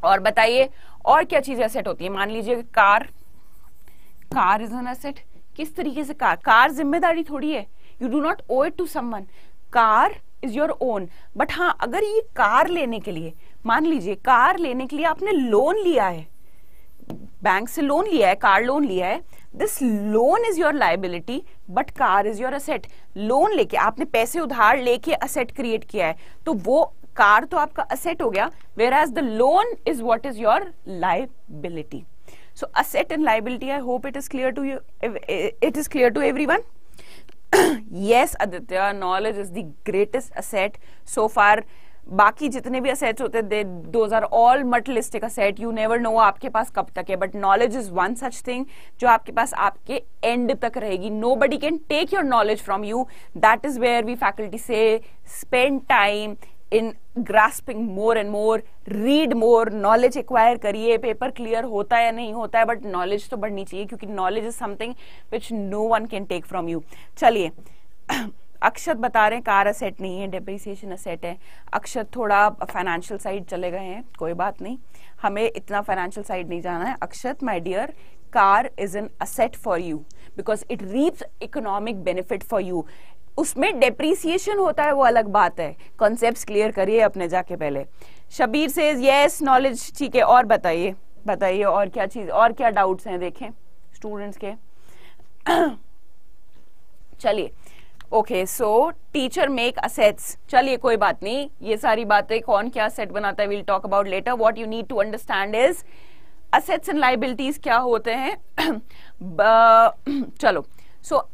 और बताइए और क्या चीजें असेट होती है मान लीजिए car car is an asset किस तरीके से कार कार जिम्मेदारी थोड़ी है you do not owe it to someone car is your own but हाँ अगर ये कार लेने के लिए मान लीजिए कार लेने के लिए आपने लोन लिया है बैंक से लोन लिया है कार लोन लिया है this loan is your liability but car is your asset loan लेके आपने पैसे उधार लेके असेट क्रिएट किया है तो वो कार तो आपका असेट हो गया whereas the loan is what is your liability so asset and liability i hope it is clear to you eh, it is clear to everyone yes aditya knowledge is the greatest asset so far बाकी जितने भी assets होते हैं those are all materialistic asset you never know आपके पास कब तक है but knowledge is one such thing जो आपके पास आपके एंड तक रहेगी nobody can take your knowledge from you that is where we faculty से spend time in grasping more and more read more knowledge acquire करिए paper clear होता है या नहीं होता है बट नॉलेज तो बढ़नी चाहिए क्योंकि knowledge is something which no one can take from you चलिए अक्षत बता रहे हैं कार असेट नहीं है डेप्रिसिएशन असेट है अक्षत थोड़ा फाइनेंशियल साइड चले गए हैं कोई बात नहीं हमें इतना फाइनेंशियल साइड नहीं जाना है Akshat my dear car is an asset for you because it reaps economic benefit for you उसमें डेप्रीसिएशन होता है वो अलग बात है कॉन्सेप्ट क्लियर करिए अपने जाके पहले शबीर से यस नॉलेज ठीक है और बताइए बताइए और क्या चीज और क्या डाउट्स हैं देखें स्टूडेंट्स के चलिए okay so teacher make assets चलिए कोई बात नहीं ये सारी बातें कौन क्या सेट बनाता है will talk about later what you need to understand is assets and liabilities क्या होते हैं चलो so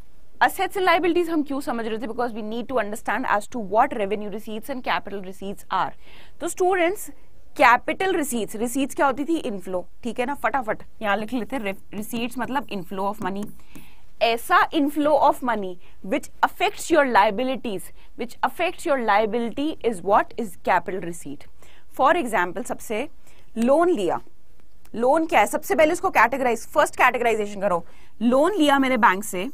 assets and liabilities hum kyun samajh rahe the because we need to understand as to what revenue receipts and capital receipts are to तो students capital receipts receipts क्या होती थी inflow ठीक है ना फटाफट यहाँ लिख लेते हैं रिसीट्स मतलब इनफ्लो ऑफ मनी ऐसा inflow of money which affects your liabilities which affects your liability is what is capital receipt for example सबसे लोन लिया लोन क्या है सबसे पहले इसको कैटेगराइज फर्स्ट कैटेगराइजेशन करो लोन लिया मेरे बैंक से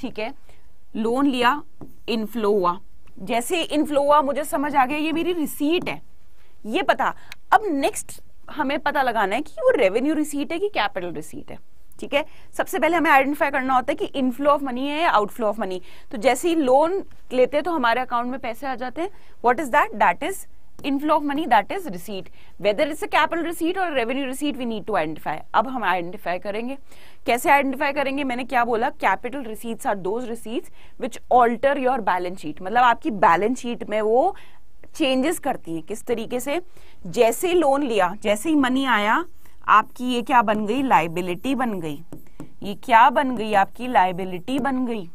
ठीक है लोन लिया इनफ्लो हुआ जैसे इनफ्लो हुआ मुझे समझ आ गया ये मेरी रिसीट है ये पता अब नेक्स्ट हमें पता लगाना है कि वो रेवेन्यू रिसीट है कि कैपिटल रिसीट है ठीक है सबसे पहले हमें आइडेंटिफाई करना होता है कि इनफ्लो ऑफ मनी है या आउटफ्लो ऑफ मनी तो जैसे ही लोन लेते हैं तो हमारे अकाउंट में पैसे आ जाते हैं what is that that is inflow of money that is receipt whether it's a capital receipt or revenue receipt we need to identify अब हम identify करेंगे कैसे identify करेंगे मैंने क्या बोला capital receipts are those receipts which alter your balance sheet मतलब आपकी balance sheet में वो changes करती हैं किस तरीके से जैसे लोन लिया जैसे ही मनी आया आपकी ये क्या बन गई लाइबिलिटी बन गई ये क्या बन गई आपकी लाइबिलिटी बन गई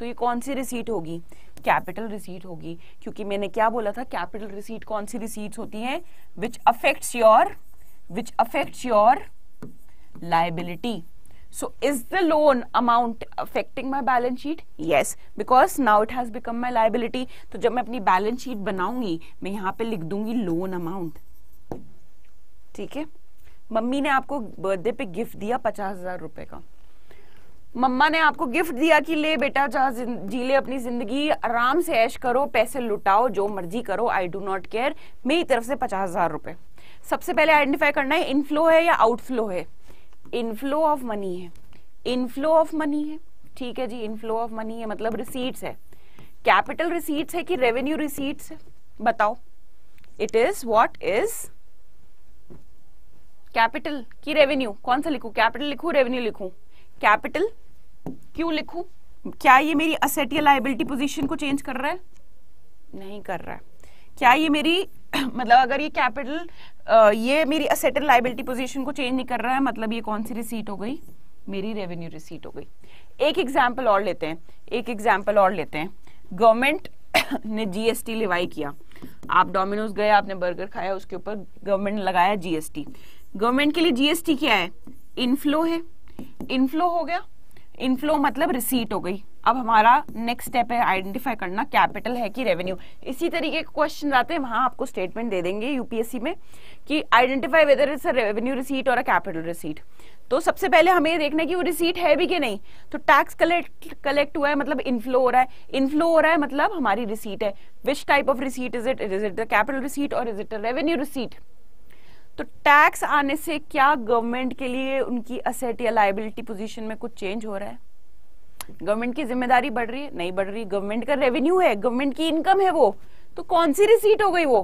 तो ये कौन सी रिसीट होगी कैपिटल रिसीट होगी क्योंकि मैंने क्या बोला था कैपिटल रिसीट कौन सी रिसीट होती है which affects your which affects your liability so is the loan amount affecting my balance sheet yes because now it has become my liability तो जब मैं अपनी बैलेंस शीट बनाऊंगी मैं यहां पर लिख दूंगी लोन अमाउंट ठीक है मम्मी ने आपको बर्थडे पे गिफ्ट दिया पचास हजार रुपए का मम्मा ने आपको गिफ्ट दिया कि ले बेटा जहाँ जी ले अपनी जिंदगी आराम से ऐश करो पैसे लुटाओ जो मर्जी करो आई डू नॉट केयर मेरी तरफ से पचास हजार रुपए सबसे पहले आइडेंटिफाई करना है इनफ्लो है या आउटफ्लो है इनफ्लो ऑफ मनी है इनफ्लो ऑफ मनी है ठीक है जी इनफ्लो ऑफ मनी है मतलब रिसीट्स है कैपिटल रिसीट्स है कि रेवेन्यू रिसीट्स है बताओ it is what is capital की रेवेन्यू कौन सा लिखू कैपिटल लिखू रेवेन्यू लिखूं कैपिटल क्यों लिखूं क्या ये मेरी असेट या लाइबिलिटी पोजीशन को चेंज कर रहा है नहीं कर रहा है क्या ये मेरी मतलब अगर ये कैपिटल ये मेरी असेट एंड लाइबिलिटी पोजीशन को चेंज नहीं कर रहा है मतलब ये कौन सी रिसीट हो गई मेरी रेवेन्यू रिसीट हो गई एक एग्जाम्पल और लेते हैं एक एग्जाम्पल और लेते हैं गवर्नमेंट ने जीएसटी लिवाई किया आप डोमिनोज गए आपने बर्गर खाया उसके ऊपर गवर्नमेंट ने लगाया जीएसटी गवर्नमेंट के लिए जीएसटी क्या है इनफ्लो है इनफ्लो हो गया इनफ्लो मतलब रिसीट हो गई अब हमारा नेक्स्ट स्टेप है आइडेंटिफाई करना कैपिटल है कि रेवेन्यू इसी तरीके के क्वेश्चन आते हैं वहां आपको स्टेटमेंट दे देंगे यूपीएससी में कि identify whether is revenue receipt और अ कैपिटल रिसीट तो सबसे पहले हमें देखना है कि वो रिसीट है भी कि नहीं तो टैक्स कलेक्ट कलेक्ट हुआ है मतलब इनफ्लो हो रहा है इनफ्लो हो रहा है मतलब हमारी रिसीट है which type of receipt is it is it the capital receipt और is it a revenue receipt तो टैक्स आने से क्या गवर्नमेंट के लिए उनकी असेट या लाइबिलिटी पोजीशन में कुछ चेंज हो रहा है गवर्नमेंट की जिम्मेदारी बढ़ रही है नहीं बढ़ रही गवर्नमेंट का रेवेन्यू है गवर्नमेंट की इनकम है वो तो कौन सी रिसीट हो गई वो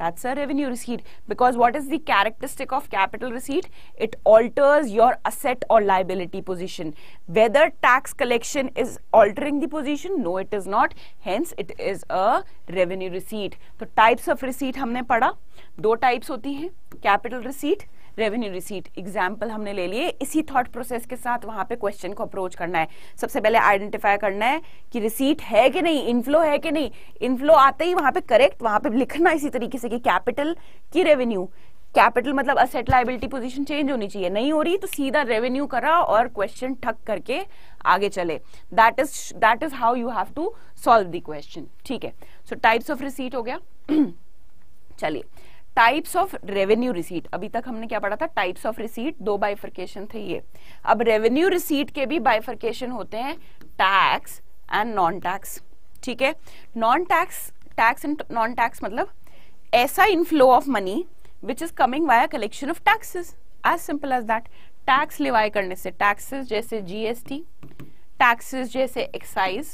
That's a revenue receipt because what is the characteristic of capital receipt? It alters your asset or liability position. Whether tax collection is altering the position? No, it is not. Hence, it is a revenue receipt. So, types of receipt have studied. Two types are हैं. Capital receipt revenue receipt example हमने ले लिए इसी thought process के साथ वहां पे question को अप्रोच करना है सबसे पहले आइडेंटिफाई करना है कि रिसीट है कि नहीं इनफ्लो है कि नहीं इनफ्लो आते ही वहां पे करेक्ट वहां पे लिखना इसी तरीके से कि कैपिटल की रेवेन्यू कैपिटल मतलब असेट लाइबिलिटी पोजीशन चेंज होनी चाहिए नहीं हो रही तो सीधा रेवेन्यू करा और क्वेश्चन ठक करके आगे चले that is that is how you have to solve the question ठीक है सो टाइप्स ऑफ रिसीट हो गया चलिए टाइप्स ऑफ रेवेन्यू रिसीट अभी तक हमने क्या पढ़ा था टाइप्स ऑफ रिसीट दो बाइफर्केशन थे ये अब रेवेन्यू रिसीट के भी बाइफर्केशन होते हैं टैक्स एंड नॉन टैक्स ठीक है non tax tax and non tax मतलब ऐसा inflow of money which is coming via collection of taxes as simple as that tax levy करने से टैक्सेस जैसे जीएसटी टैक्सेस जैसे एक्साइज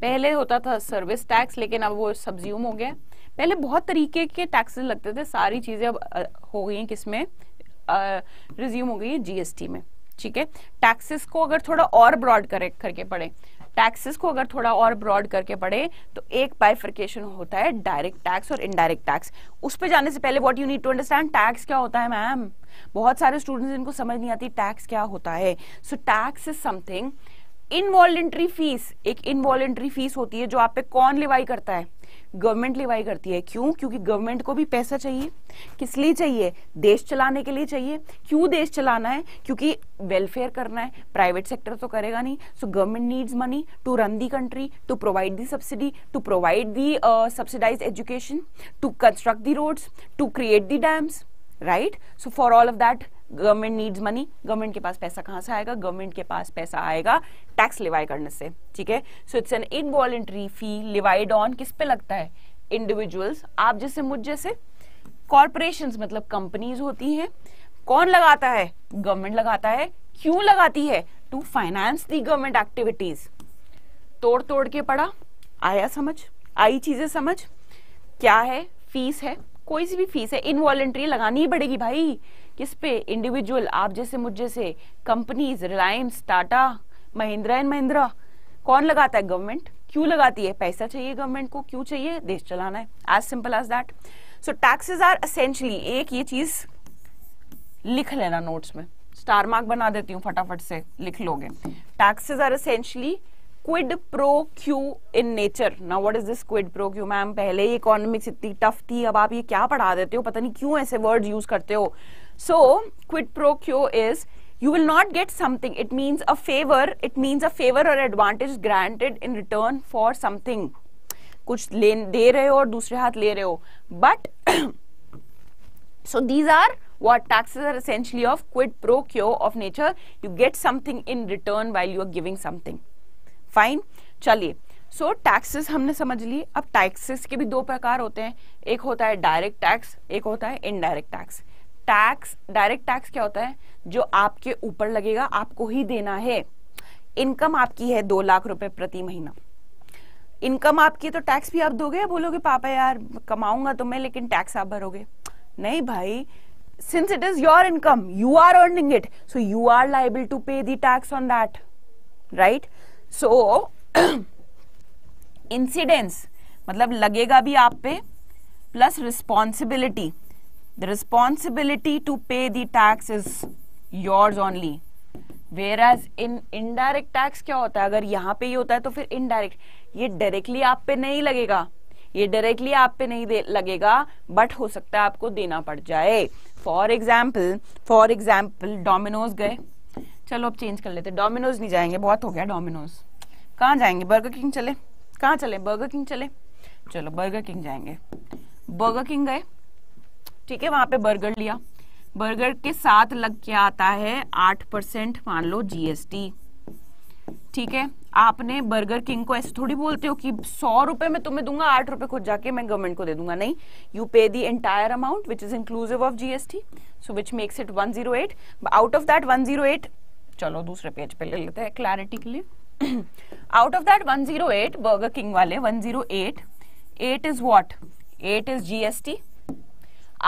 पहले होता था सर्विस टैक्स लेकिन अब वो सब्ज्यूम हो गया पहले बहुत तरीके के टैक्सेस लगते थे सारी चीज़ें अब हो गई हैं किसमें रिज्यूम हो गई है जीएसटी में ठीक है टैक्सेस को अगर थोड़ा और ब्रॉड करे करके पड़े टैक्सेस को अगर थोड़ा और ब्रॉड करके पड़े तो एक बाइफर्केशन होता है डायरेक्ट टैक्स और इनडायरेक्ट टैक्स उस पर जाने से पहले what you need to understand tax क्या होता है मैम बहुत सारे स्टूडेंट्स इनको समझ नहीं आती टैक्स क्या होता है so tax is something involuntary fees एक इनवॉलेंट्री फीस होती है जो आप पे कौन लिवाई करता है गवर्नमेंट लिवाई करती है क्यों क्योंकि गवर्नमेंट को भी पैसा चाहिए किस लिए चाहिए देश चलाने के लिए चाहिए क्यों देश चलाना है क्योंकि वेलफेयर करना है प्राइवेट सेक्टर तो करेगा नहीं so government needs money to run the country to provide the subsidy to provide the subsidize education to construct the roads to create the dams right so for all of that government needs money government के पास पैसा कहां से आएगा government के पास पैसा आएगा टैक्स लिवाई करने से ठीक है so it's an involuntary fee levied on किस पे लगता है इंडिविजुअल्स आप जैसे मुझ जैसे कॉरपोरेशन मतलब कंपनीज होती हैं कौन लगाता है गवर्नमेंट लगाता है क्यों लगाती है to finance the government activities तोड़ तोड़ के पढ़ा आया समझ आई चीजें समझ क्या है फीस है कोई सी भी फीस है इनवॉलेंट्री लगानी ही पड़ेगी भाई किस पे इंडिविजुअल आप जैसे मुझ जैसे कंपनीज रिलायंस टाटा महिंद्रा एंड महिंद्रा कौन लगाता है गवर्नमेंट क्यों लगाती है पैसा चाहिए गवर्नमेंट को क्यों चाहिए देश चलाना है as simple as that so taxes are essentially एक ये चीज लिख लेना नोट्स में स्टार मार्क बना देती हूँ फटाफट से लिख लोगे taxes are essentially quid pro quo in nature ना what is this quid pro quo ma'am पहले ही इकोनॉमिक्स इतनी टफ थी अब आप ये क्या पढ़ा देते हो पता नहीं क्यों ऐसे वर्ड यूज करते हो so quid pro quo is you will not get something it means a favour it means a favour और advantage granted in return for something कुछ ले दे रहे हो और दूसरे हाथ ले रहे हो but so these are what taxes are essentially of quid pro quo of nature you get something in return while you are giving something fine चलिए सो so, टैक्सेस हमने समझ लिए अब टैक्सेस के भी दो प्रकार होते हैं एक होता है डायरेक्ट टैक्स एक होता है indirect tax tax direct tax क्या होता है जो आपके ऊपर लगेगा आपको ही देना है इनकम आपकी है दो लाख रुपए प्रति महीना इनकम आपकी है तो टैक्स भी आप दोगे बोलोगे पापा यार कमाऊंगा तो मैं लेकिन टैक्स आप भरोगे नहीं भाई since it is your income you are earning it so you are liable to pay the tax on that right so incidence मतलब लगेगा भी आप पे plus responsibility the responsibility to pay the tax is yours only whereas in indirect tax क्या होता है अगर यहाँ पे ये होता है तो फिर इनडायरेक्ट ये डायरेक्टली आप पे नहीं लगेगा ये डायरेक्टली आप पे नहीं लगेगा बट हो सकता है आपको देना पड़ जाए for example for example Domino's गए चलो अब चेंज कर लेते डोमिनोज नहीं जाएंगे बहुत हो गया डोमिनोज कहाँ जाएंगे बर्गर किंग चले कहाँ चले बर्गर किंग चले चलो बर्गर किंग जाएंगे बर्गर किंग गए ठीक है वहां पे बर्गर लिया बर्गर के साथ लग के आता है आठ परसेंट मान लो जीएसटी ठीक है आपने बर्गर किंग को ऐसे थोड़ी बोलते हो कि सौ रुपए में तुम्हें दूंगा आठ रुपए खुद जाके मैं गवर्नमेंट को दे दूंगा नहीं you pay the entire amount which is inclusive of GST so which makes it one zero eight out of that one zero eight चलो दूसरे पेज पे ले लेते हैं क्लैरिटी के लिए out of that 108 zero eight Burger King वाले 108 zero eight is what eight is GST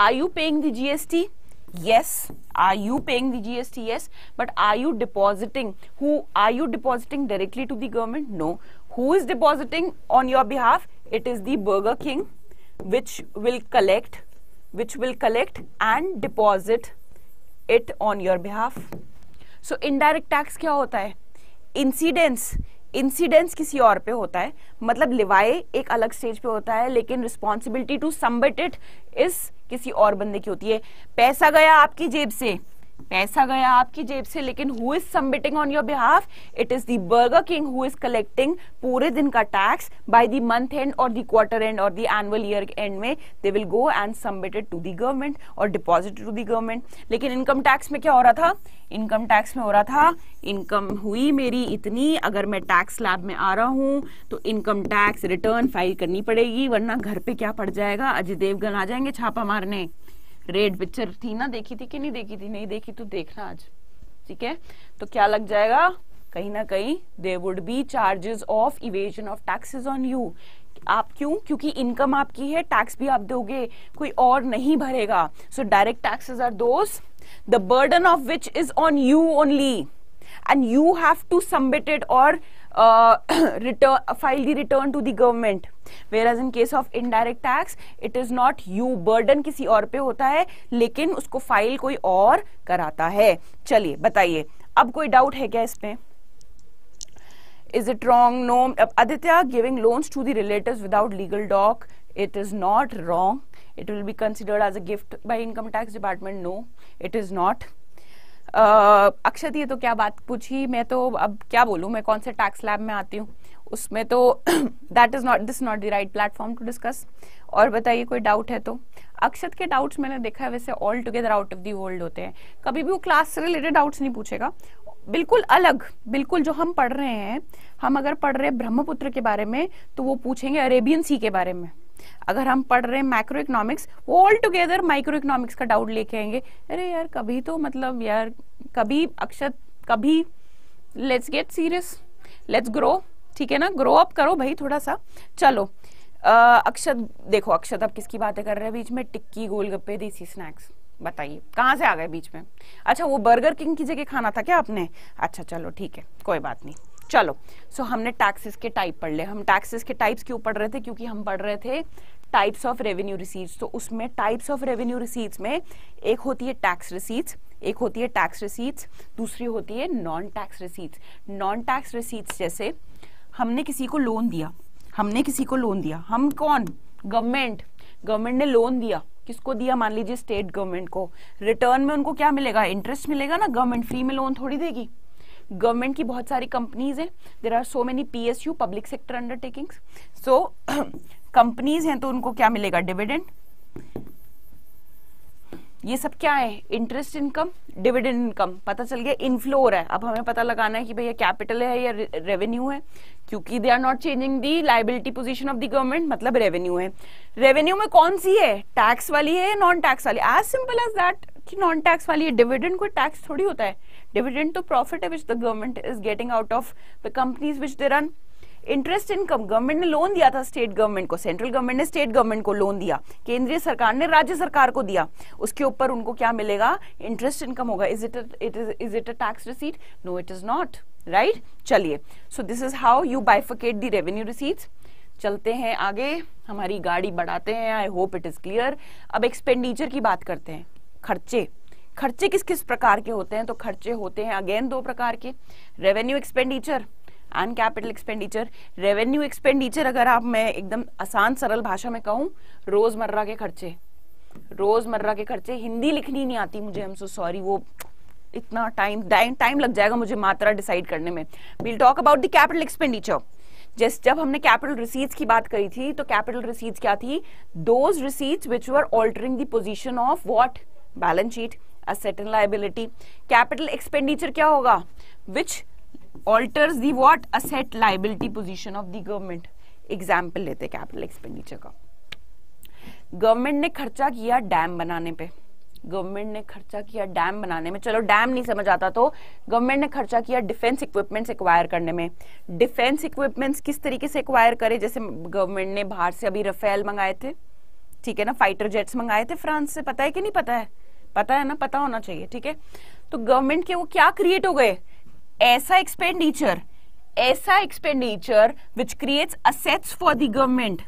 are you paying the GST yes are you paying the GST yes but are you depositing who are you depositing directly to the government no who is depositing on your behalf it is the king which will collect which will collect and deposit it on your behalf so indirect tax क्या होता है incidence incidence किसी और पे होता है मतलब लिवाए एक अलग स्टेज पे होता है लेकिन रिस्पॉन्सिबिलिटी टू सबमिट इट इस किसी और बंदे की होती है पैसा गया आपकी जेब से पैसा गया आपकी जेब से लेकिन who is submitting on your behalf it is the Burger King who is collecting पूरे दिन का tax by the month end और दी क्वार्टर एंड और दी एनुअल ईयर एंड में they will go and submitted to the government और deposit to the government लेकिन income tax में क्या हो रहा था इनकम टैक्स में हो रहा था इनकम हुई मेरी इतनी अगर मैं टैक्स लैब में आ रहा हूं तो इनकम टैक्स रिटर्न फाइल करनी पड़ेगी वरना घर पे क्या पड़ जाएगा अजय देवगन आ जाएंगे छापा मारने रेड पिक्चर थी ना देखी थी कि नहीं देखी थी नहीं देखी तो देखना आज ठीक है तो क्या लग जाएगा कहीं ना कहीं there would be charges of evasion of taxes on you आप क्यों क्योंकि इनकम आपकी है टैक्स भी आप दोगे कोई और नहीं भरेगा so direct taxes are those the burden of which is on you only and you have to submit it और return file the return to the government whereas in case of indirect tax it is not you burden किसी और पे होता है लेकिन उसको file कोई और कराता है चलिए बताइए अब कोई doubt है क्या इसमें is it wrong no aditya giving loans to the relatives without legal doc it is not wrong it will be considered as a gift by income tax department no it is not अक्षत ये तो क्या बात पूछी मैं तो अब क्या बोलूँ मैं कौन से टैक्स लैब में आती हूँ उसमें तो that is not this not the right platform to discuss और बताइए कोई डाउट है तो अक्षत के डाउट्स मैंने देखा है वैसे all together out of the world होते हैं कभी भी वो क्लास से रिलेटेड डाउट्स नहीं पूछेगा बिल्कुल अलग बिल्कुल जो हम पढ़ रहे हैं हम अगर पढ़ रहे हैं ब्रह्मपुत्र के बारे में तो वो पूछेंगे अरेबियन सी के बारे में अगर हम पढ़ रहे हैं माइक्रो इकोनॉमिक्स वो ऑल टुगेदर माइक्रो इकोनॉमिक्स का डाउट लेके आएंगे अरे यार कभी तो मतलब यार कभी अक्षत कभी let's get serious let's grow ठीक है ना ग्रो अप करो भाई थोड़ा सा चलो अक्षत देखो अक्षत आप किसकी बातें कर रहे हैं बीच में टिक्की गोलगप्पे देसी स्नैक्स बताइए कहाँ से आ गए बीच में अच्छा वो बर्गर किंग की जगह खाना था क्या आपने अच्छा चलो ठीक है कोई बात नहीं चलो सो so हमने टैक्सेस के टाइप पढ़ ले हम टैक्सेस के टाइप्स क्यों पढ़ रहे थे क्योंकि हम पढ़ रहे थे टाइप्स ऑफ रेवेन्यू रिसीट्स तो उसमें टाइप्स ऑफ रेवेन्यू रिसीट्स में एक होती है टैक्स रिसीट्स एक होती है टैक्स रिसीट्स दूसरी होती है non tax receipts non tax receipts जैसे हमने किसी को लोन दिया हमने किसी को लोन दिया हम कौन गवर्नमेंट गवर्नमेंट ने लोन दिया किसको दिया मान लीजिए स्टेट गवर्नमेंट को रिटर्न में उनको क्या मिलेगा इंटरेस्ट मिलेगा ना गवर्नमेंट फ्री में लोन थोड़ी देगी गवर्नमेंट की बहुत सारी कंपनीज हैं there are so many P S U public sector undertakings so companies हैं तो उनको क्या मिलेगा डिविडेंड ये सब क्या है इंटरेस्ट इनकम डिविडेंड इनकम पता चल गया इनफ्लो हो रहा है अब हमें पता लगाना है कि भैया कैपिटल है या रेवेन्यू है क्योंकि they are not changing the liability position of the government मतलब रेवेन्यू है रेवेन्यू में कौन सी है टैक्स वाली है नॉन टैक्स वाली एज सिंपल एज दैट कि नॉन टैक्स वाली है डिविडेंड कोई टैक्स थोड़ी होता है dividend to profit which the government is getting out of the companies which they run interest income government ने लोन दिया था स्टेट गवर्नमेंट को सेंट्रल गवर्नमेंट ने स्टेट गवर्नमेंट को लोन दिया केंद्रीय सरकार ने राज्य सरकार को दिया उसके ऊपर उनको क्या मिलेगा इंटरेस्ट इनकम होगा is it it is is it a tax receipt no it is not right चलिए so this is how you bifurcate the revenue receipt चलते हैं आगे हमारी गाड़ी बढ़ाते हैं I hope it is clear अब एक्सपेंडिचर की बात करते हैं खर्चे खर्चे किस किस प्रकार के होते हैं तो खर्चे होते हैं अगेन दो प्रकार के revenue expenditure and capital expenditure revenue expenditure अगर आप मैं एकदम आसान सरल भाषा में कहूँ रोजमर्रा के खर्चे रोजमर्रा के खर्चे हिंदी लिखनी नहीं आती मुझे हम सो सॉरी वो इतना टाइम टाइम लग जाएगा मुझे मात्रा डिसाइड करने में will talk about the capital expenditure जिस जब हमने कैपिटल रिसीट्स की बात करी थी तो कैपिटल रिसीट्स क्या थी those receipts which were altering the position of what balance sheet asset and liability capital expenditure क्या होगा which alters the what asset liability position of the government example लेते कैपिटल एक्सपेंडिचर का government ने खर्चा किया dam बनाने पे government ने खर्चा किया डैम बनाने में चलो डैम नहीं समझ आता तो गवर्नमेंट ने खर्चा किया डिफेंस इक्विपमेंट्स एक्वायर करने में डिफेंस इक्विपमेंट्स किस तरीके से एक्वायर करे जैसे गवर्नमेंट ने बाहर से अभी रफेल मंगाए थे ठीक है ना फाइटर जेट्स मंगाए थे फ्रांस से पता है कि नहीं पता है पता है ना पता होना चाहिए ठीक है तो गवर्नमेंट के वो क्या क्रिएट हो गए ऐसा एक्सपेंडिचर ऐसा expenditure which creates assets for the government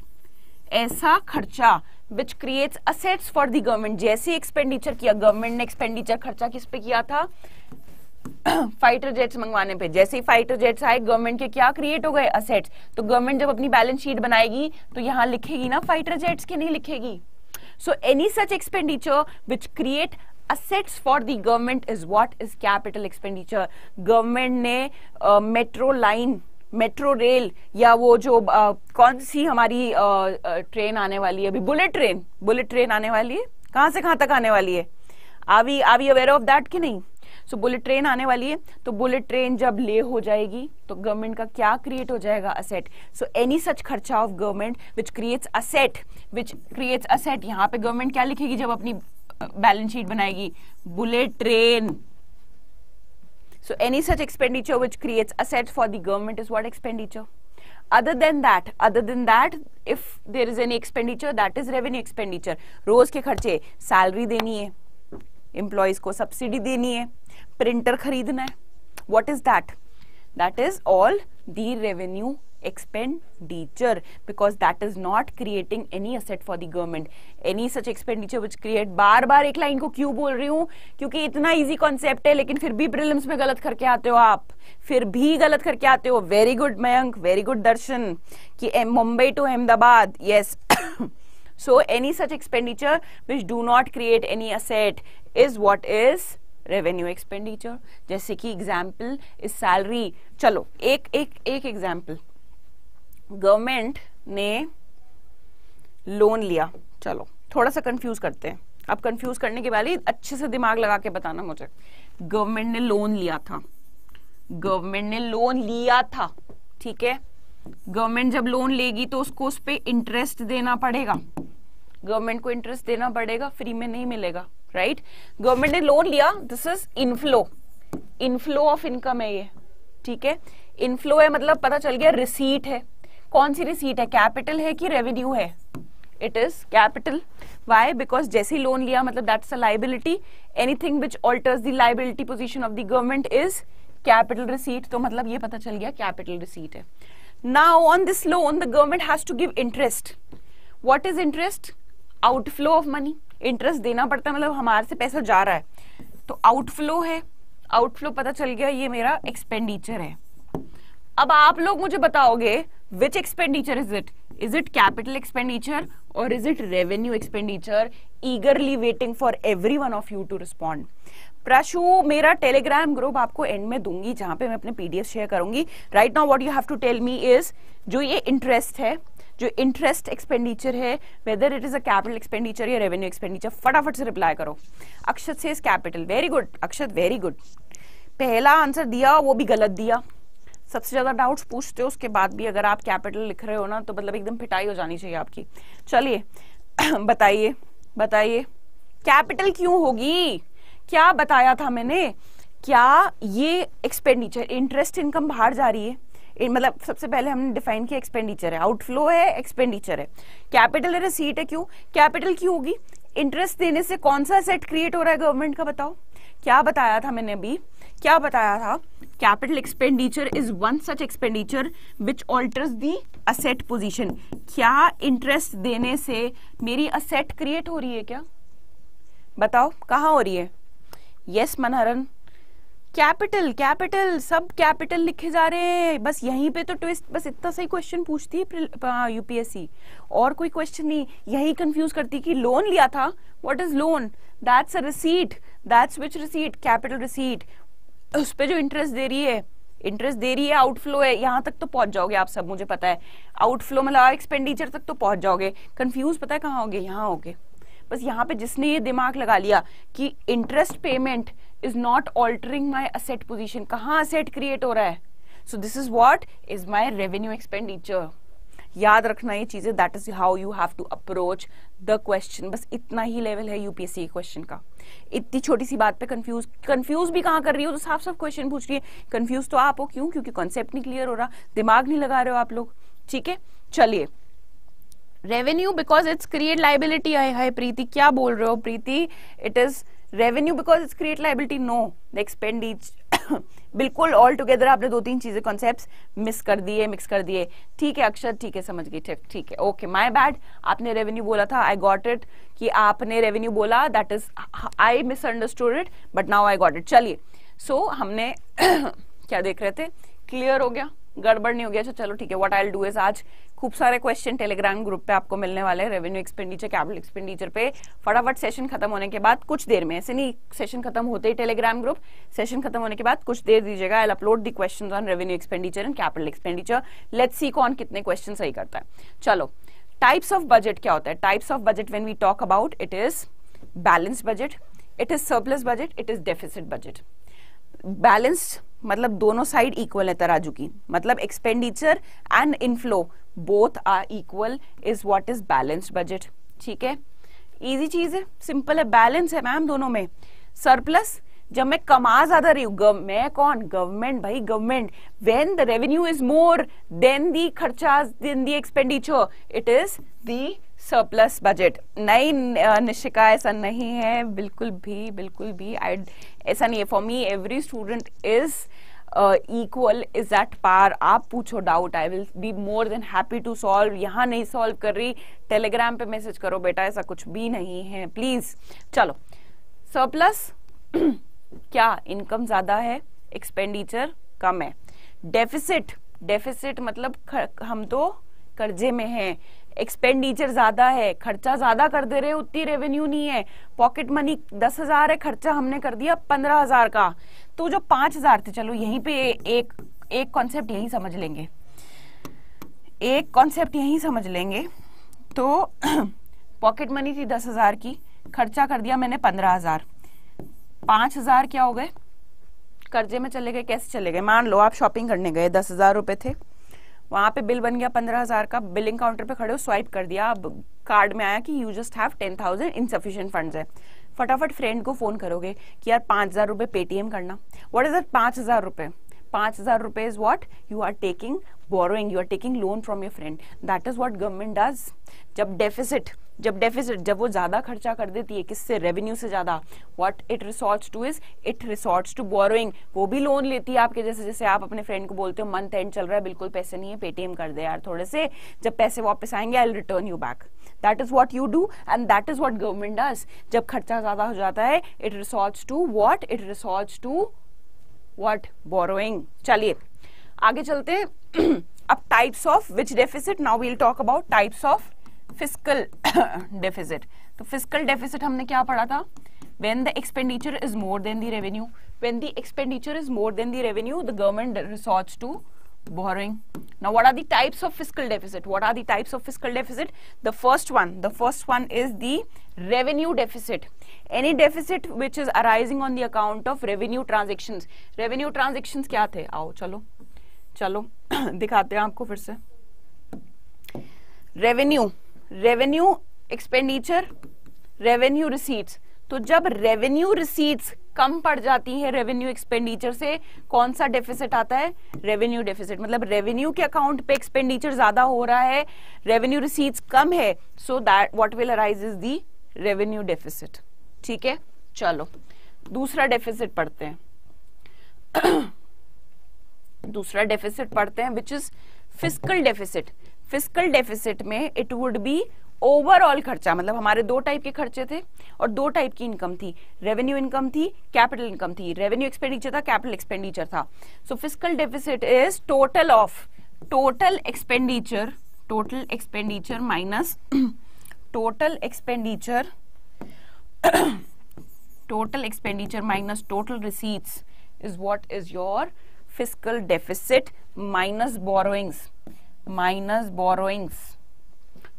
ऐसा खर्चा which creates assets for the government जैसे एक्सपेंडिचर किया गवर्नमेंट ने एक्सपेंडिचर खर्चा किस पे किया था फाइटर जेट्स मंगवाने पे जैसे ही फाइटर जेट्स आए गवर्नमेंट के क्या क्रिएट हो गए असेट्स तो गवर्नमेंट जब अपनी बैलेंस शीट बनाएगी तो यहां लिखेगी ना फाइटर जेट्स के नहीं लिखेगी So any such expenditure which create assets for the government is what is capital expenditure government ने metro uh, metro line metro rail या वो जो आ, uh, कौन सी हमारी आ, आ, ट्रेन आने वाली है अभी बुलेट ट्रेन बुलेट ट्रेन आने वाली है कहां से कहां तक आने वाली है आवी आवी अवेयर ऑफ दैट कि नहीं सो बुलेट ट्रेन आने वाली है तो बुलेट ट्रेन जब ले हो जाएगी तो गवर्नमेंट का क्या क्रिएट हो जाएगा असेट सो एनी सच खर्चा of government which creates asset which creates asset यहां पे गवर्नमेंट क्या लिखेगी जब अपनी बैलेंस शीट बनाएगी bullet train so any such expenditure which creates asset for the government is what expenditure other than that other than that if there is any expenditure that is revenue expenditure रोज के खर्चे salary देनी है employees को subsidy देनी है printer खरीदना है what is that that is all the revenue expenditure because that is not creating any asset for the government any such expenditure which create बार बार एक लाइन को क्यों बोल रही हूं क्योंकि इतना इजी कॉन्सेप्ट है लेकिन फिर भी प्रिलिम्स में गलत करके आते हो आप फिर भी गलत करके आते हो very good Mayank very good Darshan कि Mumbai to Ahmedabad yes so any such expenditure which do not create any asset is what is revenue expenditure जैसे कि एग्जाम्पल इस सैलरी चलो एक एक एक एग्जाम्पल गवर्नमेंट ने लोन लिया चलो थोड़ा सा कंफ्यूज करते हैं अब कंफ्यूज करने के ही अच्छे से दिमाग लगा के बताना मुझे गवर्नमेंट ने लोन लिया था गवर्नमेंट ने लोन लिया था ठीक है गवर्नमेंट जब लोन लेगी तो उसको उस पर इंटरेस्ट देना पड़ेगा गवर्नमेंट को इंटरेस्ट देना पड़ेगा फ्री में नहीं मिलेगा राइट गवर्नमेंट ने लोन लिया this is inflow inflow of income है ये ठीक है इनफ्लो है मतलब पता चल गया रिसीट है कौन सी रिसीट है कैपिटल है कि रेवेन्यू है it is capital why because जैसे लोन लिया मतलब that's a liability anything which alters the liability position of the government is capital receipt तो मतलब ये पता चल गया कैपिटल रिसीट है now on this loan the government has to give interest what is interest outflow of money interest देना पड़ता है मतलब हमारे से पैसा जा रहा है तो आउटफ्लो है आउटफ्लो पता चल गया ये मेरा एक्सपेंडिचर है अब आप लोग मुझे बताओगे which expenditure is it is it capital expenditure और is it revenue expenditure eagerly waiting for every one of you to respond Prashu मेरा टेलीग्राम ग्रुप आपको एंड में दूंगी जहां पे मैं अपने पीडीएफ शेयर करूंगी right now what you have to tell me is जो ये इंटरेस्ट है जो इंटरेस्ट एक्सपेंडिचर है whether it is a capital expenditure या रेवेन्यू एक्सपेंडिचर फटाफट से रिप्लाई करो अक्षत से capital very good Akshat very good पहला आंसर दिया वो भी गलत दिया सबसे ज़्यादा डाउट्स पूछते हो उसके बाद भी अगर आप कैपिटल लिख रहे हो ना तो मतलब एकदम पिटाई हो जानी चाहिए आपकी चलिए बताइए बताइए कैपिटल क्यों होगी क्या बताया था मैंने क्या ये एक्सपेंडिचर इंटरेस्ट इनकम बाहर जा रही है मतलब सबसे पहले हमने डिफाइन किया एक्सपेंडिचर है आउटफ्लो है एक्सपेंडिचर है कैपिटल है रिसीट है क्यों कैपिटल क्यों होगी इंटरेस्ट देने से कौन सा सेट क्रिएट हो रहा है गवर्नमेंट का बताओ क्या बताया था मैंने अभी क्या बताया था capital expenditure is one such expenditure which alters the asset position क्या इंटरेस्ट देने से मेरी असेट क्रिएट हो रही है क्या बताओ कहाँ हो रही है yes yes, Manharan capital capital सब कैपिटल लिखे जा रहे हैं बस यहीं पे तो ट्विस्ट बस इतना सही क्वेश्चन पूछती है यूपीएससी और कोई क्वेश्चन नहीं यही कंफ्यूज करती कि लोन लिया था what is loan that's a receipt that's which receipt capital receipt उस पर जो इंटरेस्ट दे रही है इंटरेस्ट दे रही है आउटफ्लो है यहाँ तक तो पहुंच जाओगे आप सब मुझे पता है आउटफ्लो मतलब एक्सपेंडिचर तक तो पहुंच जाओगे कंफ्यूज पता है कहाँ होगे यहाँ होगे बस यहाँ पे जिसने ये दिमाग लगा लिया कि interest payment is not altering my asset position कहाँ असेट क्रिएट हो रहा है so this is what is my revenue expenditure याद रखना ये चीजें that is how you have to approach the question बस इतना ही लेवल है यूपीएससी क्वेश्चन का इतनी छोटी सी बात पे कंफ्यूज कंफ्यूज भी कहां कर रही हो तो साफ साफ क्वेश्चन पूछ रही है कंफ्यूज तो आप हो क्यों क्योंकि कॉन्सेप्ट नहीं क्लियर हो रहा दिमाग नहीं लगा रहे हो आप लोग ठीक है चलिए revenue because it's create liability I hi Preeti क्या बोल रहे हो Preeti it is revenue because it's create liability no the expend each बिल्कुल ऑल टुगेदर आपने दो तीन चीजें कॉन्सेप्ट मिस कर दिए मिक्स कर दिए ठीक है अक्षर ठीक है समझ गई ठीक ठीक है ओके माय बैड आपने रेवेन्यू बोला था आई गॉट इट कि आपने रेवेन्यू बोला that is I misunderstood it but now I got it चलिए सो so, हमने क्या देख रहे थे क्लियर हो गया गड़बड़ नहीं हो गया अच्छा चलो ठीक है व्हाट आई डू इज आज खूब सारे क्वेश्चन टेलीग्राम ग्रुप पे आपको मिलने वाले रेवेन्यू एक्सपेंडिचर कैपिटल एक्सपेंडिचर पे फटाफट सेशन खत्म होने के बाद कुछ देर में ऐसे नहीं सेशन खत्म होते ही टेलीग्राम ग्रुप सेशन खत्म होने के बाद कुछ देर दीजिएगा I upload the question on revenue expenditure and capital expenditure let see कौन कितने क्वेश्चन सही करता है चलो टाइप्स ऑफ बजट क्या होता है types of budget when we talk about it is balance budget it is surplus budget it is deficit budget balanced मतलब दोनों साइड इक्वल है तराजू की मतलब expenditure and inflow both are equal is what is balanced budget ठीक है easy चीज है सिंपल है बैलेंस है मैम दोनों में सरप्लस जब मैं कमा ज्यादा रही हूं मैं कौन गवर्नमेंट भाई government when the revenue is more than the खर्चा than the expenditure it is the surplus budget नई निशिका ऐसा नहीं है बिल्कुल भी बिल्कुल भी आई ऐसा नहीं है for me every student is equal is at par आप पूछो doubt I will be more than happy to solve यहाँ नहीं सॉल्व कर रही टेलीग्राम पे मैसेज करो बेटा ऐसा कुछ भी नहीं है प्लीज चलो सरप्लस क्या इनकम ज्यादा है एक्सपेंडिचर कम है डेफिसिट डेफिसिट मतलब हम तो कर्जे में हैं एक्सपेंडिचर ज्यादा है खर्चा ज्यादा कर दे रहे उतनी रेवेन्यू नहीं है पॉकेट मनी दस हजार है खर्चा हमने कर दिया पंद्रह हजार का तो जो पांच हजार थे चलो यहीं पे एक एक कॉन्सेप्ट यही समझ लेंगे एक कॉन्सेप्ट यही समझ लेंगे तो पॉकेट मनी थी दस हजार की खर्चा कर दिया मैंने पंद्रह हजार पांच हजार क्या हो गए कर्जे में चले गए कैसे चले गए मान लो आप शॉपिंग करने गए दस हजार रुपए थे वहां पे बिल बन गया पंद्रह हजार का बिलिंग काउंटर पे खड़े हो स्वाइप कर दिया अब कार्ड में आया कि you just have ten thousand insufficient fund है फटाफट फ्रेंड को फोन करोगे कि यार पाँच हजार रुपये पेटीएम करना व्हाट इज दट पाँच हजार रुपये पाँच हजार रुपये is what you are taking borrowing you are taking loan from your friend that is what government does जब डेफिसिट जब डेफिसिट जब वो ज्यादा खर्चा कर देती है किससे रेवेन्यू से ज्यादा what it resorts to is it resorts to borrowing वो भी लोन लेती है आपके जैसे जैसे आप अपने फ्रेंड को बोलते हो मंथ एंड चल रहा है बिल्कुल पैसे नहीं है पेटीएम कर दे यार थोड़े से जब पैसे वापस आएंगे I return you back that is what you do and that is what government does जब खर्चा ज्यादा हो जाता है it resorts to what it resorts to what borrowing चलिए आगे चलते हैं अब types of which deficit now we'll talk about types of physical deficit तो फिजिकल डेफिसिट हमने क्या पढ़ा था when the expenditure is more than the revenue when the expenditure is more than the revenue the government resorts to borrowing now what are the types of fiscal deficit what are the types of fiscal deficit the first one the first one is the revenue deficit any deficit which is arising on the account of revenue transactions revenue transactions क्या थे आओ चलो चलो दिखाते हैं आपको फिर से revenue revenue expenditure revenue receipts तो जब रेवेन्यू रिसीट्स कम पड़ जाती है रेवेन्यू एक्सपेंडिचर से कौन सा डेफिसिट आता है रेवेन्यू डेफिसिट मतलब रेवेन्यू के अकाउंट पे एक्सपेंडिचर ज्यादा हो रहा है रेवेन्यू रिसीट्स कम है so that what will arise is the revenue deficit ठीक है चलो दूसरा डेफिसिट पढ़ते हैं दूसरा डेफिसिट पढ़ते हैं which is physical deficit physical deficit में इट वुड बी ओवरऑल खर्चा मतलब हमारे दो टाइप के खर्चे थे और दो टाइप की इनकम थी रेवेन्यू इनकम थी कैपिटल इनकम थी रेवेन्यू एक्सपेंडिचर था कैपिटल एक्सपेंडिचर था so physical deficit is total of total expenditure total expenditure minus total expenditure total expenditure minus total receipts is what is your physical deficit minus borrowings minus borrowings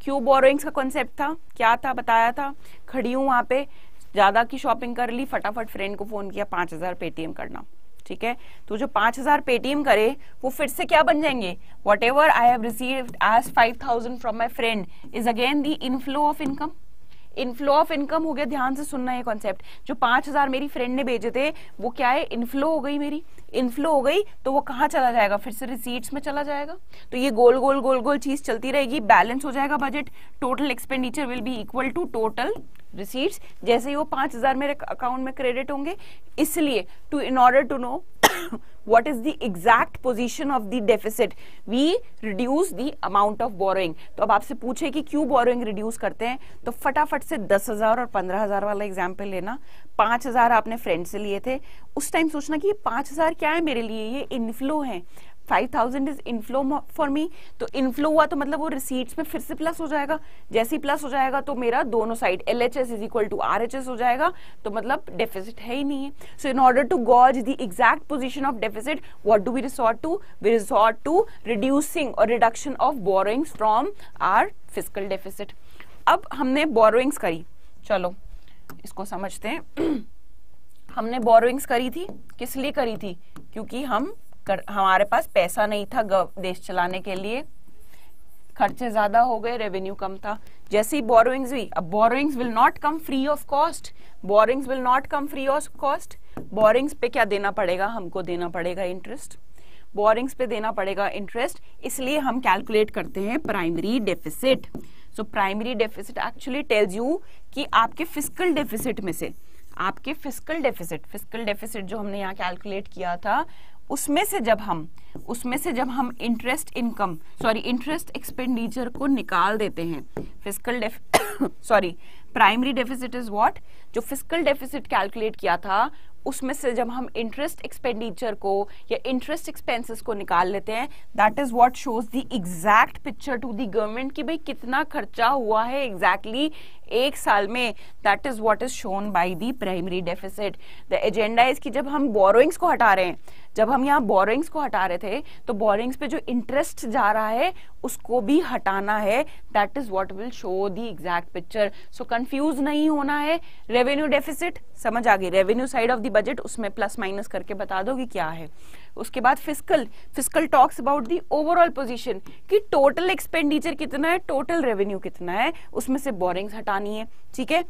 क्यों borrowings का concept था क्या था बताया था खड़ी हूं वहां पे ज़्यादा की शॉपिंग कर ली फटाफट फ्रेंड को फ़ोन किया पांच हज़ार पेटीएम करना ठीक है तो जो पांच हज़ार पेटीएम करे वो फिर से क्या बन जाएंगे whatever I have receive as five thousand from my friend is again the inflow of income inflow of income हो गया ध्यान से सुनना ये कॉन्सेप्ट जो पांच हज़ार मेरी फ्रेंड ने भेजे थे वो क्या है इनफ्लो हो गई मेरी इनफ्लो हो गई तो वो कहाँ चला जाएगा फिर से रिसीट्स में चला जाएगा तो ये गोल गोल गोल गोल चीज चलती रहेगी बैलेंस हो जाएगा budget total expenditure will be equal to total receipts जैसे ही वो पांच हजार मेरे अकाउंट में क्रेडिट होंगे इसलिए to in order to know what is the exact position of the deficit we reduce the amount of borrowing तो अब आपसे पूछे कि क्यों बोरोइंग रिड्यूस करते हैं तो फटाफट से दस हजार और पंद्रह हजार वाला एग्जाम्पल लेना पांच हज़ार आपने फ्रेंड से लिए थे उस टाइम सोचना कि ये पांच हज़ार क्या है मेरे लिए ये इनफ्लो है five thousand is inflow for me तो इनफ्लो हुआ तो मतलब वो रिसीट्स में फिर से प्लस हो जाएगा जैसे ही प्लस हो जाएगा तो मेरा दोनों side L H S is equal to R H S हो जाएगा तो मतलब डेफिसिट है ही नहीं है so in order to gauge the exact position of deficit what do we resort to we resort to reducing और reduction of borrowings from our physical deficit अब हमने बोरोइंग्स करी चलो इसको समझते हैं हमने बोरोइंग्स करी थी किस लिए करी थी क्योंकि हम कर, हमारे पास पैसा नहीं था देश चलाने के लिए खर्चे ज्यादा हो गए रेवेन्यू कम था जैसी बोरोइंग्स हुई अब borrowings will not come free of cost borrowings will not come free of cost borrowings पे क्या देना पड़ेगा हमको देना पड़ेगा इंटरेस्ट बोरिंग्स पे देना पड़ेगा इंटरेस्ट इसलिए हम कैलकुलेट करते हैं primary deficit so primary deficit actually tells you कि आपके फिजिकल डेफिसिट में से आपके फिजिकल डेफिसिट फिजिकल डेफिसिट जो हमने यहाँ कैलकुलेट किया था उसमें से जब हम उसमें से जब हम interest income sorry interest expenditure को निकाल देते हैं physical sorry primary deficit is what जो फिजिकल डेफिसिट कैलकुलेट किया था उसमें से जब हम इंटरेस्ट एक्सपेंडिचर को या इंटरेस्ट एक्सपेंसेस को निकाल लेते हैं that is what shows the exact picture to the government कि भाई कितना खर्चा हुआ है एग्जैक्टली exactly एक साल में that is what is shown by the primary deficit the agenda is कि जब हम बोरोइंग्स को हटा रहे हैं जब हम यहाँ बोरिंग्स को हटा रहे थे तो बोरिंग्स पे जो इंटरेस्ट जा रहा है उसको भी हटाना है that is what will show the exact picture so confuse नहीं होना है रेवेन्यू डेफिसिट समझ आ गई revenue side of the budget उसमें प्लस माइनस करके बता दो कि क्या है उसके बाद physical physical talks about the overall position कि टोटल एक्सपेंडिचर कितना है टोटल रेवेन्यू कितना है उसमें से बोरिंग्स हटानी है ठीक है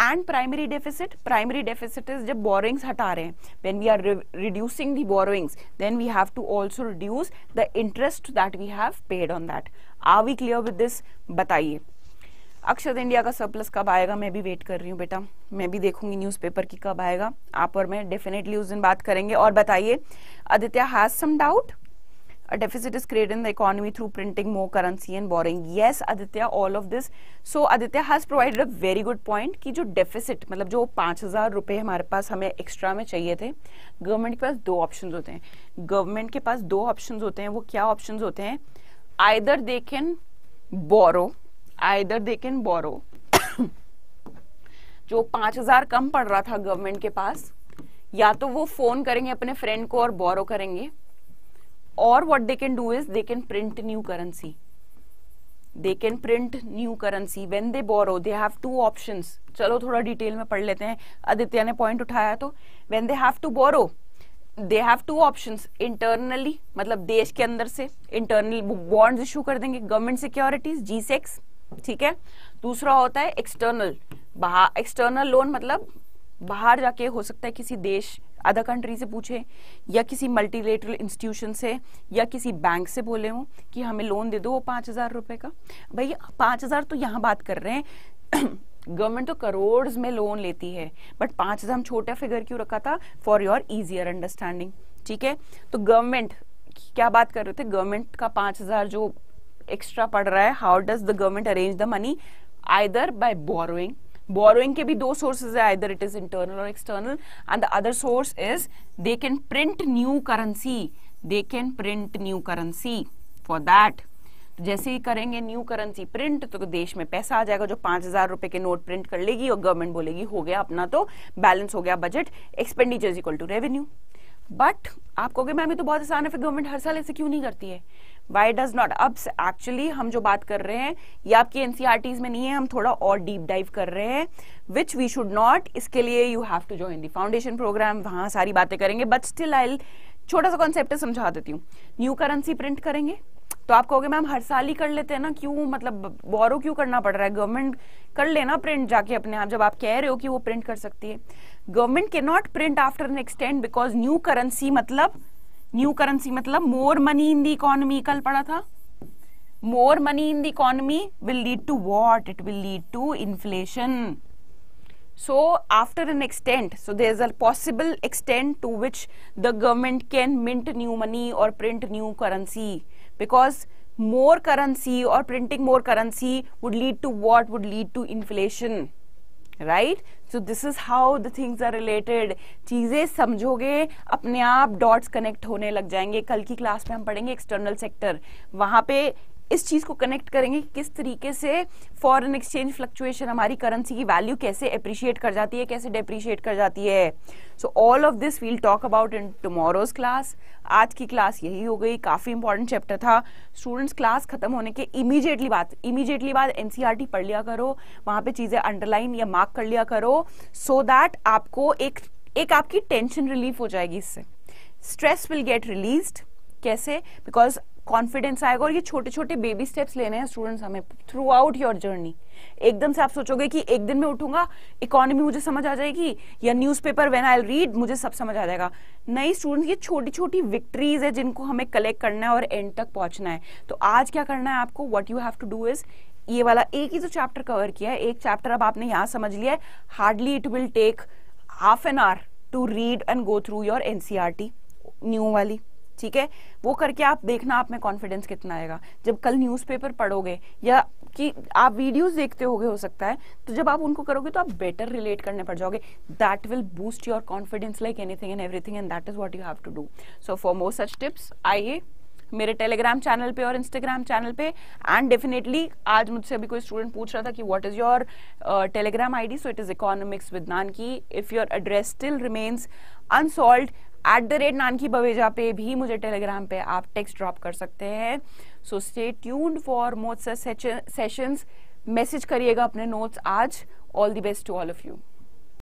and primary deficit primary deficit is जब बोरिंग्स हटा रहे हैं when we are reducing the borrowings then we have to also reduce the interest that we have paid on that are we clear with this बताइए Akshat India का surplus कब आएगा मैं भी वेट कर रही हूँ बेटा मैं भी देखूंगी न्यूज़पेपर की कब आएगा आप और मैं डेफिनेटली उस दिन बात करेंगे और बताइए Aditya has some doubt a deficit is created in the economy through printing more currency and borrowing yes aditya all of this so aditya has provided a very good point ki jo deficit matlab jo 5000 rupees hamare paas hame extra mein chahiye the government ke paas do options hote hain government ke paas do options hote hain wo kya options hote hain either they can borrow either they can borrow जो 5000 कम पड़ रहा था government के पास या तो वो phone करेंगे अपने फ्रेंड को और बोरो करेंगे or what they can do is they can print new currency they can print new currency when they borrow they have two options चलो थोड़ा डिटेल में पढ़ लेते हैं आदित्य ने पॉइंट उठाया तो when they have to borrow they have two options internally मतलब देश के अंदर से internal bonds इशू कर देंगे government securities G6 ठीक है दूसरा होता है एक्सटर्नल बाहर एक्सटर्नल लोन मतलब बाहर जाके हो सकता है किसी देश अदर कंट्री से पूछे या किसी मल्टीलेटरल इंस्टीट्यूशन से या किसी बैंक से बोले हों कि हमें लोन दे दो वो पाँच हज़ार रुपये का भाई पाँच हज़ार तो यहाँ बात कर रहे हैं गवर्नमेंट तो करोड़ में लोन लेती है बट पाँच हज़ार हम छोटा फिगर क्यों रखा था फॉर योर ईजियर अंडरस्टैंडिंग ठीक है तो गवर्नमेंट क्या बात कर रहे थे गवर्नमेंट का पाँच हज़ार जो एक्स्ट्रा पड़ रहा है how does the government arrange the money either by borrowing borrowing के भी दो सोर्सेज है either इट इज इंटरनल और external and the other source is they can print new currency they can print new currency for that जैसे ही करेंगे new currency print तो देश में पैसा आ जाएगा जो पांच हजार रुपए के नोट प्रिंट कर लेगी और गवर्नमेंट बोलेगी हो गया अपना तो बैलेंस हो गया budget expenditure equal to revenue but आप कहोगे मैम ये तो बहुत आसान है फिर गवर्नमेंट हर साल ऐसे क्यों नहीं करती है वाई डज नॉट अब एक्चुअली हम जो बात कर रहे हैं ये आपकी एनसीआरटीज e में नहीं है हम थोड़ा और डीप डाइव कर रहे हैं विच वी शुड नॉट इसके लिए you have to join the foundation program वहां सारी बातें करेंगे बट स्टिल आई छोटा सा कॉन्सेप्ट समझा देती हूँ न्यू करेंसी प्रिंट करेंगे तो आप कहोगे मैम हर साल ही कर लेते हैं ना क्यों मतलब बोरो क्यों करना पड़ रहा है गवर्नमेंट कर लेना प्रिंट जाके अपने आप जब आप कह रहे हो कि वो प्रिंट कर सकती है गवर्नमेंट के not print after an extend because new currency मतलब न्यू करेंसी मतलब more money in the economy कल पड़ा था more money in the economy will lead to what it will lead to inflation so after an extent so there is a possible extent to which the government can mint new money और print new currency because more currency और printing more currency would lead to what would lead to inflation right so this is how the things are related चीजें समझोगे अपने आप dots connect होने लग जाएंगे कल की क्लास में हम पढ़ेंगे एक्सटर्नल सेक्टर वहां पे इस चीज़ को कनेक्ट करेंगे कि किस तरीके से फॉरेन एक्सचेंज फ्लक्चुएशन हमारी करेंसी की वैल्यू कैसे अप्रिशिएट कर जाती है कैसे डेप्रिशिएट कर जाती है so all of this we'll talk about in tomorrow's class आज की क्लास यही हो गई काफ़ी इंपॉर्टेंट चैप्टर था स्टूडेंट्स क्लास खत्म होने के इमीजिएटली बात इमीजिएटली बाद एनसीईआरटी e पढ़ लिया करो वहां पे चीज़ें अंडरलाइन या मार्क कर लिया करो सो so दैट आपको एक एक आपकी टेंशन रिलीफ हो जाएगी इससे स्ट्रेस विल गेट रिलीज्ड कैसे बिकॉज कॉन्फिडेंस आएगा और ये छोटे छोटे बेबी स्टेप्स लेने हैं स्टूडेंट्स हमें थ्रू आउट योर जर्नी एकदम से आप सोचोगे कि एक दिन में उठूंगा इकोनॉमी मुझे समझ आ जाएगी या न्यूज़पेपर व्हेन आई रीड मुझे सब समझ आ जाएगा नई स्टूडेंट्स ये छोटी छोटी विक्ट्रीज है जिनको हमें कलेक्ट करना है और एंड तक पहुंचना है तो आज क्या करना है आपको what you have to do is ये वाला एक ही जो चैप्टर कवर किया है एक चैप्टर अब आपने यहां समझ लिया है hardly it will take half an hour to read and go through your NCERT new वाली ठीक है वो करके आप देखना आप में कॉन्फिडेंस कितना आएगा जब कल न्यूज़पेपर पढ़ोगे या कि आप वीडियोस देखते होगे हो सकता है तो जब आप उनको करोगे तो आप बेटर रिलेट करने पड़ जाओगे that will boost your confidence like anything and everything and that is what you have to do so for more such tips आइए मेरे टेलीग्राम चैनल पे और इंस्टाग्राम चैनल पे एंड डेफिनेटली आज मुझसे अभी कोई स्टूडेंट पूछ रहा था कि what is your Telegram ID so it is economics with Nanki if your address still remains unsolved at the rate Nanki Baweja पे भी मुझे टेलीग्राम पे आप टेक्स्ट ड्रॉप कर सकते हैं so stay tuned for more sessions message करिएगा अपने नोट्स आज all the best to all of you